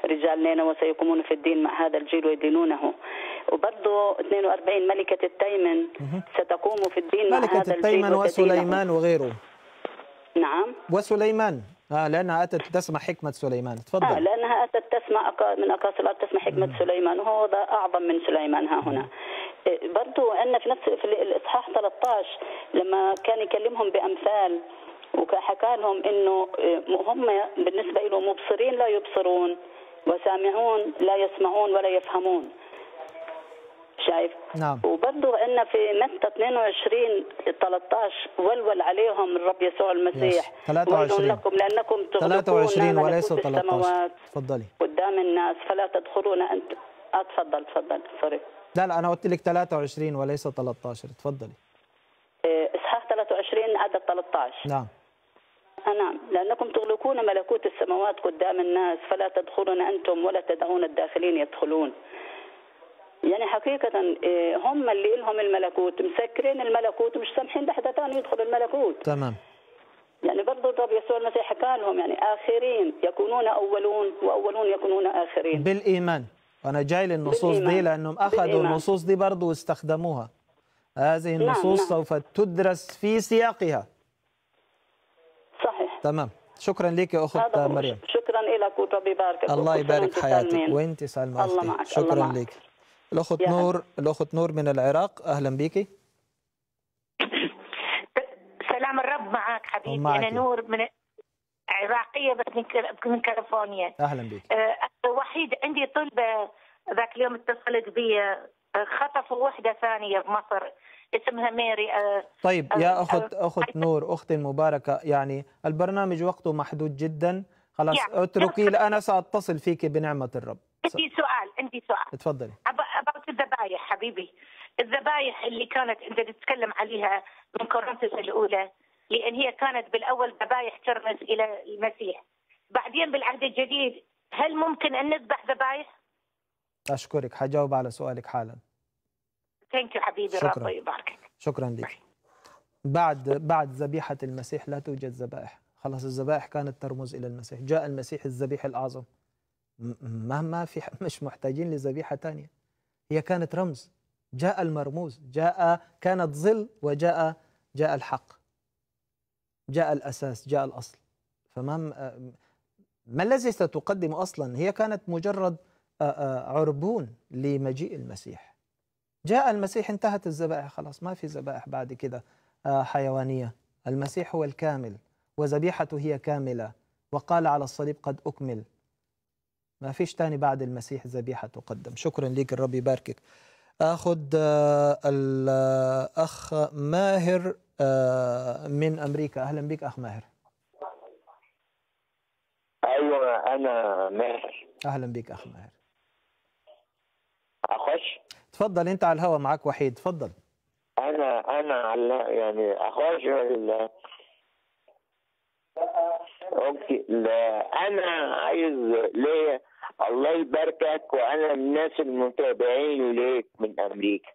رجال لنا وسيقومون في الدين مع هذا الجيل ويدينونه وبرضه 42 ملكة التيمن ستقوم في الدين ملكة هذا التيمن وسليمان وغيره نعم وسليمان آه لأنها أتت تسمع حكمة سليمان تفضل آه لأنها أتت تسمع من أقاصي الأرض تسمع حكمة مم. سليمان وهو أعظم من سليمان ها هنا إيه، برضه عندنا في نفس في الاصحاح 13 لما كان يكلمهم بامثال وحكى لهم انه إيه، هم بالنسبه له مبصرين لا يبصرون وسامعون لا يسمعون ولا يفهمون شايف نعم وبرضه عندنا في متى 22 13 ولول عليهم الرب يسوع المسيح يس. 23 لكم لانكم 23 وليس 13 تفضلي قدام الناس فلا تدخلون انت اتفضل تفضل سوري لا لا انا قلت لك 23 وليس 13 تفضلي اصحاح 23 عدد 13 نعم آه، نعم لأنكم تغلقون ملكوت السماوات قدام الناس فلا تدخلون أنتم ولا تدعون الداخلين يدخلون يعني حقيقة إيه، هم اللي لهم الملكوت مسكرين الملكوت مش سامحين لحد ثاني يدخل الملكوت تمام يعني برضه الرب يسوع المسيح حكى لهم يعني آخرين يكونون أولون وأولون يكونون آخرين بالإيمان وأنا جاي للنصوص دي لأنهم أخذوا بالإيمان. النصوص دي برضه واستخدموها هذه نعم، النصوص نعم. سوف تدرس في سياقها صحيح تمام شكرا لك يا اخت مريم شكرا لك ورب يبارك الله يبارك حياتك وانت سالمه الله معك شكرا لك الأخت نور الأخت نور من العراق أهلا بيكي سلام الرب معك حبيبي معك. أنا نور من عراقية بس من كاليفورنيا أهلا بك أه، وحيد عندي طلبة ذاك اليوم اتصلت بي أه، خطفوا وحدة ثانية بمصر اسمها ميري أه، طيب يا أخت أخت نور أختي المباركة يعني البرنامج وقته محدود جدا خلاص يعني اتركي انا ساتصل فيك بنعمه الرب عندي سؤال عندي سؤال تفضلي الذبايح حبيبي الذبايح اللي كانت انت تتكلم عليها من كورنثوس الاولى لان هي كانت بالاول ذبايح ترمز الى المسيح بعدين بالعهد الجديد هل ممكن ان نذبح ذبايح؟ اشكرك حجاوب على سؤالك حالا ثانك يو حبيبي شكرا. ربي يباركك شكرا لك بعد بعد ذبيحه المسيح لا توجد ذبائح خلاص الذبائح كانت ترمز الى المسيح جاء المسيح الذبيح الاعظم مهما في مش محتاجين لذبيحه ثانيه هي كانت رمز جاء المرموز جاء كانت ظل وجاء جاء الحق جاء الأساس جاء الأصل فما ما الذي ستقدم أصلا هي كانت مجرد عربون لمجيء المسيح جاء المسيح انتهت الذبائح خلاص ما في ذبائح بعد كده حيوانية المسيح هو الكامل وذبيحته هي كاملة وقال على الصليب قد أكمل ما فيش تاني بعد المسيح ذبيحة تقدم شكرا ليك الرب يباركك أخذ آه، الأخ آه، ماهر آه، من أمريكا أهلا بك أخ ماهر أيوة أنا ماهر أهلا بك أخ ماهر أخش تفضل أنت على الهوا معاك وحيد تفضل أنا أنا على يعني أخش ال... اوكي لا انا عايز ليه الله يباركك وانا من الناس المتابعين ليك من امريكا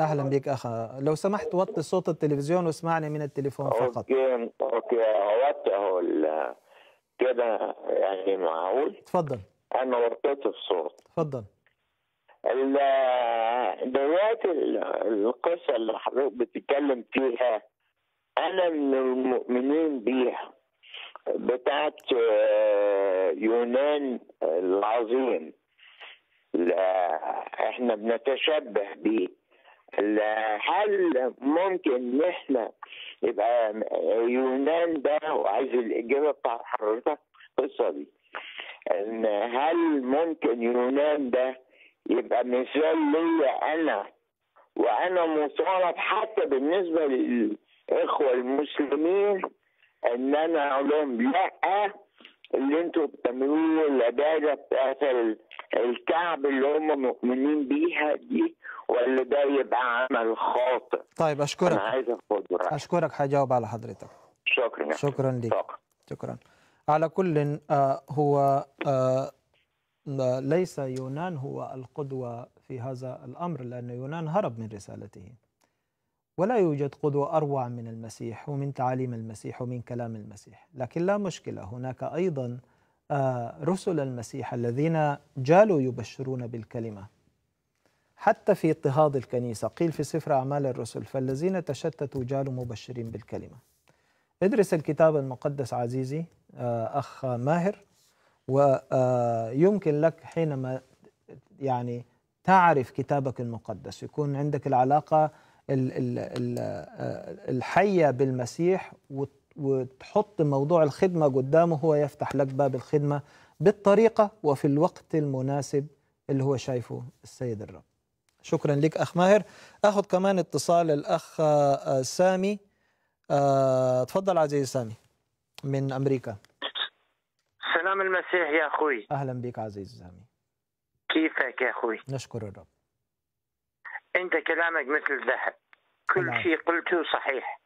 اهلا بك اخا لو سمحت وطي صوت التلفزيون واسمعني من التليفون فقط اوكي اوكي اوطي اهو كده يعني معقول تفضل انا وطيت الصوت ال دلوقتي القصه اللي حضرتك بتتكلم فيها انا من المؤمنين بيها بتاعت آه، يونان آه، العظيم لا احنا بنتشبه بيه هل ممكن ان احنا يبقى آه، يونان ده وعايز الاجابه بتاع حضرتك القصه دي ان هل ممكن يونان ده يبقى مثال ليا انا وانا مطالب حتى بالنسبه للاخوه المسلمين ان انا اقول لهم لا اللي انتوا بتعملوه العباده بتاعت الكعب اللي هم مؤمنين بيها دي ولا ده يبقى عمل خاطئ طيب اشكرك انا عايز اخد رايك اشكرك هجاوب على حضرتك شكرا شكرا ليك شكرا, شكرا. على كل آه، هو آه، ليس يونان هو القدوه في هذا الامر لان يونان هرب من رسالته ولا يوجد قدوة أروع من المسيح ومن تعاليم المسيح ومن كلام المسيح لكن لا مشكلة هناك أيضا آه، رسل المسيح الذين جالوا يبشرون بالكلمة حتى في اضطهاد الكنيسة قيل في سفر أعمال الرسل فالذين تشتتوا جالوا مبشرين بالكلمة ادرس الكتاب المقدس عزيزي آه، أخ ماهر ويمكن آه، لك حينما يعني تعرف كتابك المقدس يكون عندك العلاقة آه، الحية بالمسيح وتحط موضوع الخدمة قدامه هو يفتح لك باب الخدمة بالطريقة وفي الوقت المناسب اللي هو شايفه السيد الرب شكرا لك أخ ماهر أخذ كمان اتصال الأخ آه، سامي آه، تفضل عزيزي سامي من أمريكا سلام المسيح يا أخوي أهلا بك عزيزي سامي كيفك يا أخوي نشكر الرب أنت كلامك مثل الذهب كل نعم. شيء قلته صحيح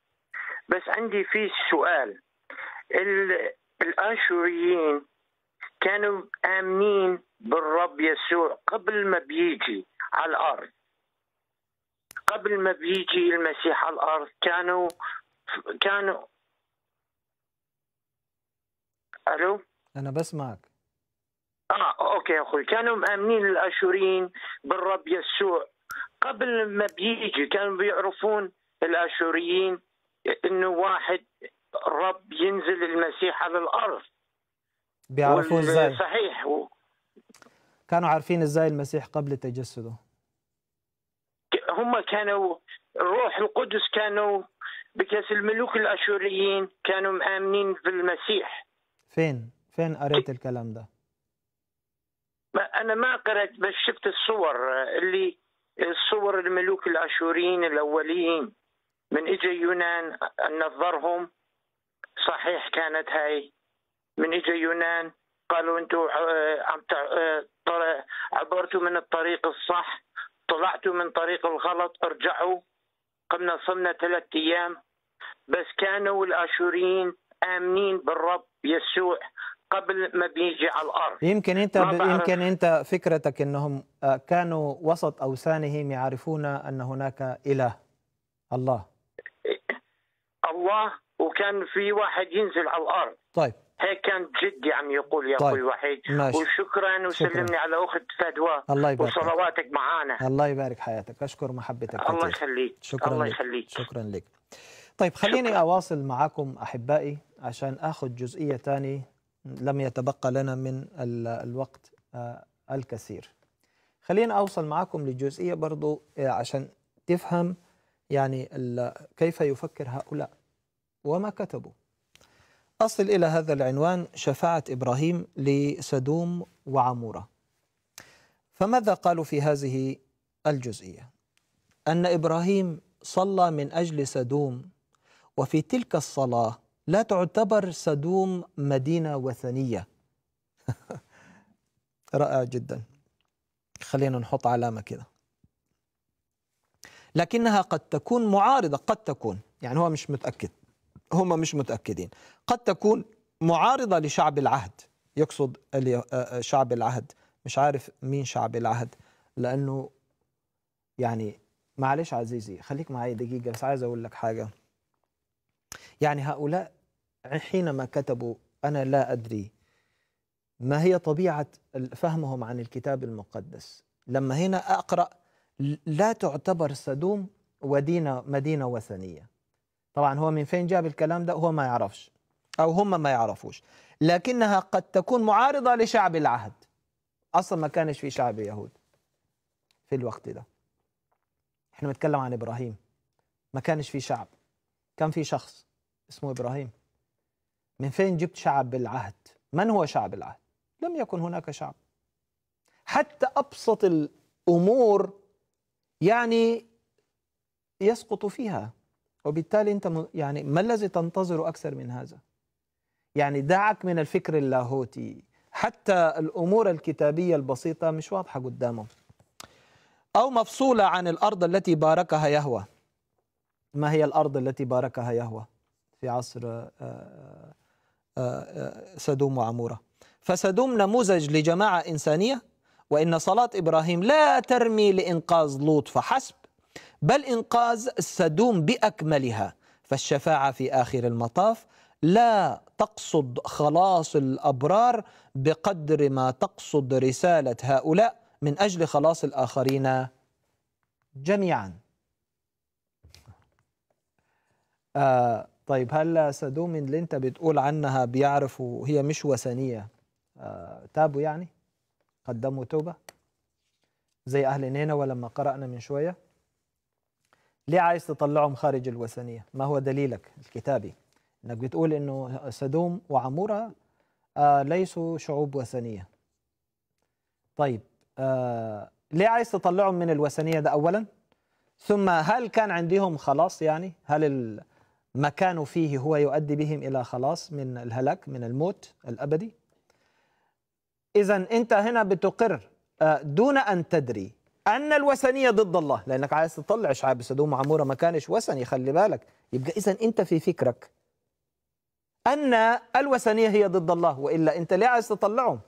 بس عندي في سؤال الآشوريين كانوا آمنين بالرب يسوع قبل ما بيجي على الأرض قبل ما بيجي المسيح على الأرض كانوا كانوا ألو أنا بسمعك آه أوكي أخوي كانوا مآمنين الآشوريين بالرب يسوع قبل ما بيجي كانوا بيعرفون الاشوريين انه واحد رب ينزل المسيح على الارض بيعرفوه ازاي صحيح و... كانوا عارفين ازاي المسيح قبل تجسده هم كانوا الروح القدس كانوا بكاس الملوك الاشوريين كانوا مآمنين بالمسيح فين فين قريت الكلام ده انا ما قرأت بس شفت الصور اللي صور الملوك الاشوريين الاوليين من اجى يونان نظرهم صحيح كانت هاي من اجى يونان قالوا انتوا آه، عم آه، عبرتوا من الطريق الصح طلعتوا من طريق الغلط ارجعوا قمنا صمنا ثلاث ايام بس كانوا الاشوريين امنين بالرب يسوع قبل ما بيجي على الارض يمكن انت ب... يمكن انت فكرتك انهم آه، كانوا وسط اوثانهم يعرفون ان هناك اله الله الله وكان في واحد ينزل على الارض طيب هيك كان جدي عم يقول يا طيب. اخوي وحيد ماشي. وشكرا وسلمني على اخت فدوى الله يبارك وصلواتك معانا الله يبارك حياتك اشكر محبتك الله يخليك شكرا الله يخليك شكرا لك طيب خليني شكرا. اواصل معكم احبائي عشان اخذ جزئيه ثانيه لم يتبقى لنا من الوقت آه، الكثير خلينا أوصل معكم للجزئية برضو آه، عشان تفهم يعني كيف يفكر هؤلاء وما كتبوا أصل إلى هذا العنوان شفاعة إبراهيم لسدوم وعمورة فماذا قالوا في هذه الجزئية أن إبراهيم صلى من أجل سدوم وفي تلك الصلاة لا تعتبر سدوم مدينة وثنية رائع جدا خلينا نحط علامة كده لكنها قد تكون معارضة قد تكون يعني هو مش متأكد هم مش متأكدين قد تكون معارضة لشعب العهد يقصد آه، شعب العهد مش عارف مين شعب العهد لأنه يعني معلش عزيزي خليك معي دقيقة بس عايز أقول لك حاجة يعني هؤلاء حينما كتبوا أنا لا أدري ما هي طبيعة فهمهم عن الكتاب المقدس لما هنا أقرأ لا تعتبر سدوم ودينة مدينة وثنية طبعا هو من فين جاب الكلام ده هو ما يعرفش أو هم ما يعرفوش لكنها قد تكون معارضة لشعب العهد أصلا ما كانش في شعب يهود في الوقت ده احنا بنتكلم عن إبراهيم ما كانش في شعب كان في شخص اسمه إبراهيم من فين جبت شعب العهد من هو شعب العهد لم يكن هناك شعب حتى ابسط الامور يعني يسقط فيها وبالتالي انت يعني ما الذي تنتظره اكثر من هذا يعني دعك من الفكر اللاهوتي حتى الامور الكتابيه البسيطه مش واضحه قدامه او مفصوله عن الارض التي باركها يهوى ما هي الارض التي باركها يهوى في عصر آآ آه، سدوم وعمورة فسدوم نموذج لجماعة إنسانية وإن صلاة إبراهيم لا ترمي لإنقاذ لوط فحسب بل إنقاذ سدوم بأكملها فالشفاعة في آخر المطاف لا تقصد خلاص الأبرار بقدر ما تقصد رسالة هؤلاء من أجل خلاص الآخرين جميعا آه طيب هل سدوم اللي انت بتقول عنها بيعرفوا هي مش وثنيه آه، تابوا يعني قدموا توبه زي اهل نينوى لما قرانا من شويه ليه عايز تطلعهم خارج الوثنيه ما هو دليلك الكتابي انك بتقول انه سدوم وعموره آه، ليسوا شعوب وثنيه طيب آه ليه عايز تطلعهم من الوثنيه ده اولا ثم هل كان عندهم خلاص يعني هل ما كانوا فيه هو يؤدي بهم الى خلاص من الهلاك من الموت الابدي اذا انت هنا بتقر آه، دون ان تدري ان الوثنيه ضد الله لانك عايز تطلع شعب سدوم وعموره ما كانش وثني خلي بالك يبقى اذا انت في فكرك ان الوثنيه هي ضد الله والا انت ليه عايز تطلعهم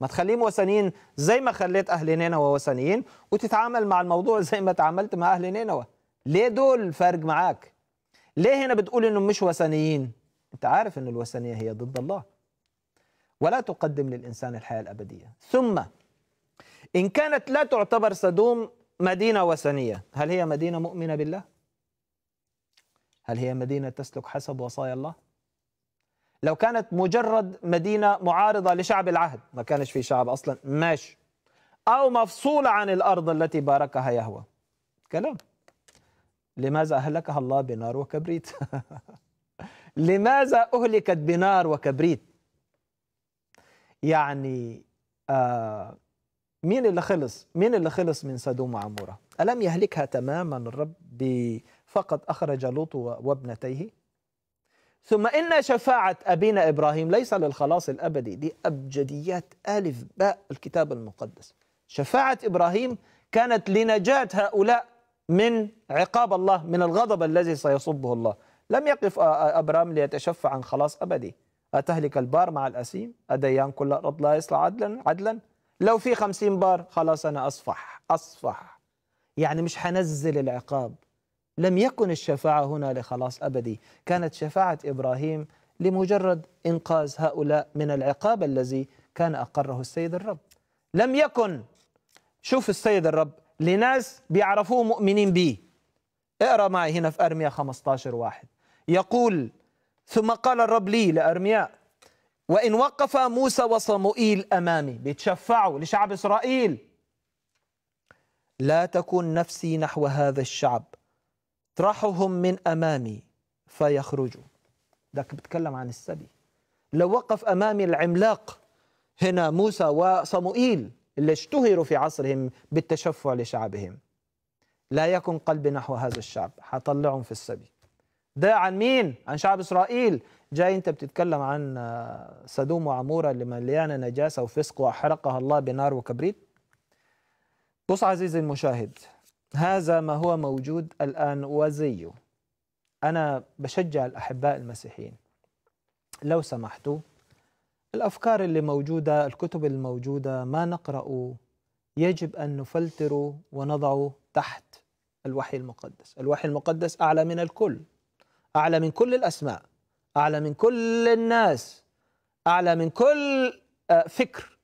ما تخليهم وثنيين زي ما خليت اهل نينوى وثنيين وتتعامل مع الموضوع زي ما تعاملت مع اهل نينوى ليه دول فارق معاك ليه هنا بتقول انهم مش وثنيين انت عارف ان الوثنيه هي ضد الله ولا تقدم للانسان الحياه الابديه ثم ان كانت لا تعتبر سدوم مدينه وثنيه هل هي مدينه مؤمنه بالله هل هي مدينه تسلك حسب وصايا الله لو كانت مجرد مدينه معارضه لشعب العهد ما كانش في شعب اصلا ماشي او مفصوله عن الارض التي باركها يهوى. كلام لماذا أهلكها الله بنار وكبريت لماذا أهلكت بنار وكبريت يعني آه مين اللي خلص مين اللي خلص من سدوم وعمورة ألم يهلكها تماما الرب فقط أخرج لوط وابنتيه ثم إن شفاعة أبينا إبراهيم ليس للخلاص الأبدي دي أبجديات ألف باء الكتاب المقدس شفاعة إبراهيم كانت لنجاة هؤلاء من عقاب الله من الغضب الذي سيصبه الله لم يقف أبرام ليتشفع عن خلاص أبدي أتهلك البار مع الأسيم أديان كل أرض لا يصل عدلا عدلا لو في خمسين بار خلاص أنا أصفح أصفح يعني مش هنزل العقاب لم يكن الشفاعة هنا لخلاص أبدي كانت شفاعة إبراهيم لمجرد إنقاذ هؤلاء من العقاب الذي كان أقره السيد الرب لم يكن شوف السيد الرب لناس بيعرفوه مؤمنين به اقرا معي هنا في ارميا 15 واحد يقول ثم قال الرب لي لارمياء وان وقف موسى وصموئيل امامي بيتشفعوا لشعب اسرائيل لا تكن نفسي نحو هذا الشعب اطرحهم من امامي فيخرجوا ده بيتكلم عن السبي لو وقف امامي العملاق هنا موسى وصموئيل اللي اشتهروا في عصرهم بالتشفع لشعبهم لا يكن قلبي نحو هذا الشعب حطلعهم في السبي ده عن مين؟ عن شعب إسرائيل جاي أنت بتتكلم عن سدوم آه، وعمورة اللي مليانة نجاسة وفسق وأحرقها الله بنار وكبريت بص عزيزي المشاهد هذا ما هو موجود الآن وزيه أنا بشجع الأحباء المسيحيين لو سمحتوا الأفكار اللي موجودة الكتب الموجودة ما نقرأه يجب أن نفلتره ونضعه تحت الوحي المقدس الوحي المقدس أعلى من الكل أعلى من كل الأسماء أعلى من كل الناس أعلى من كل آه، فكر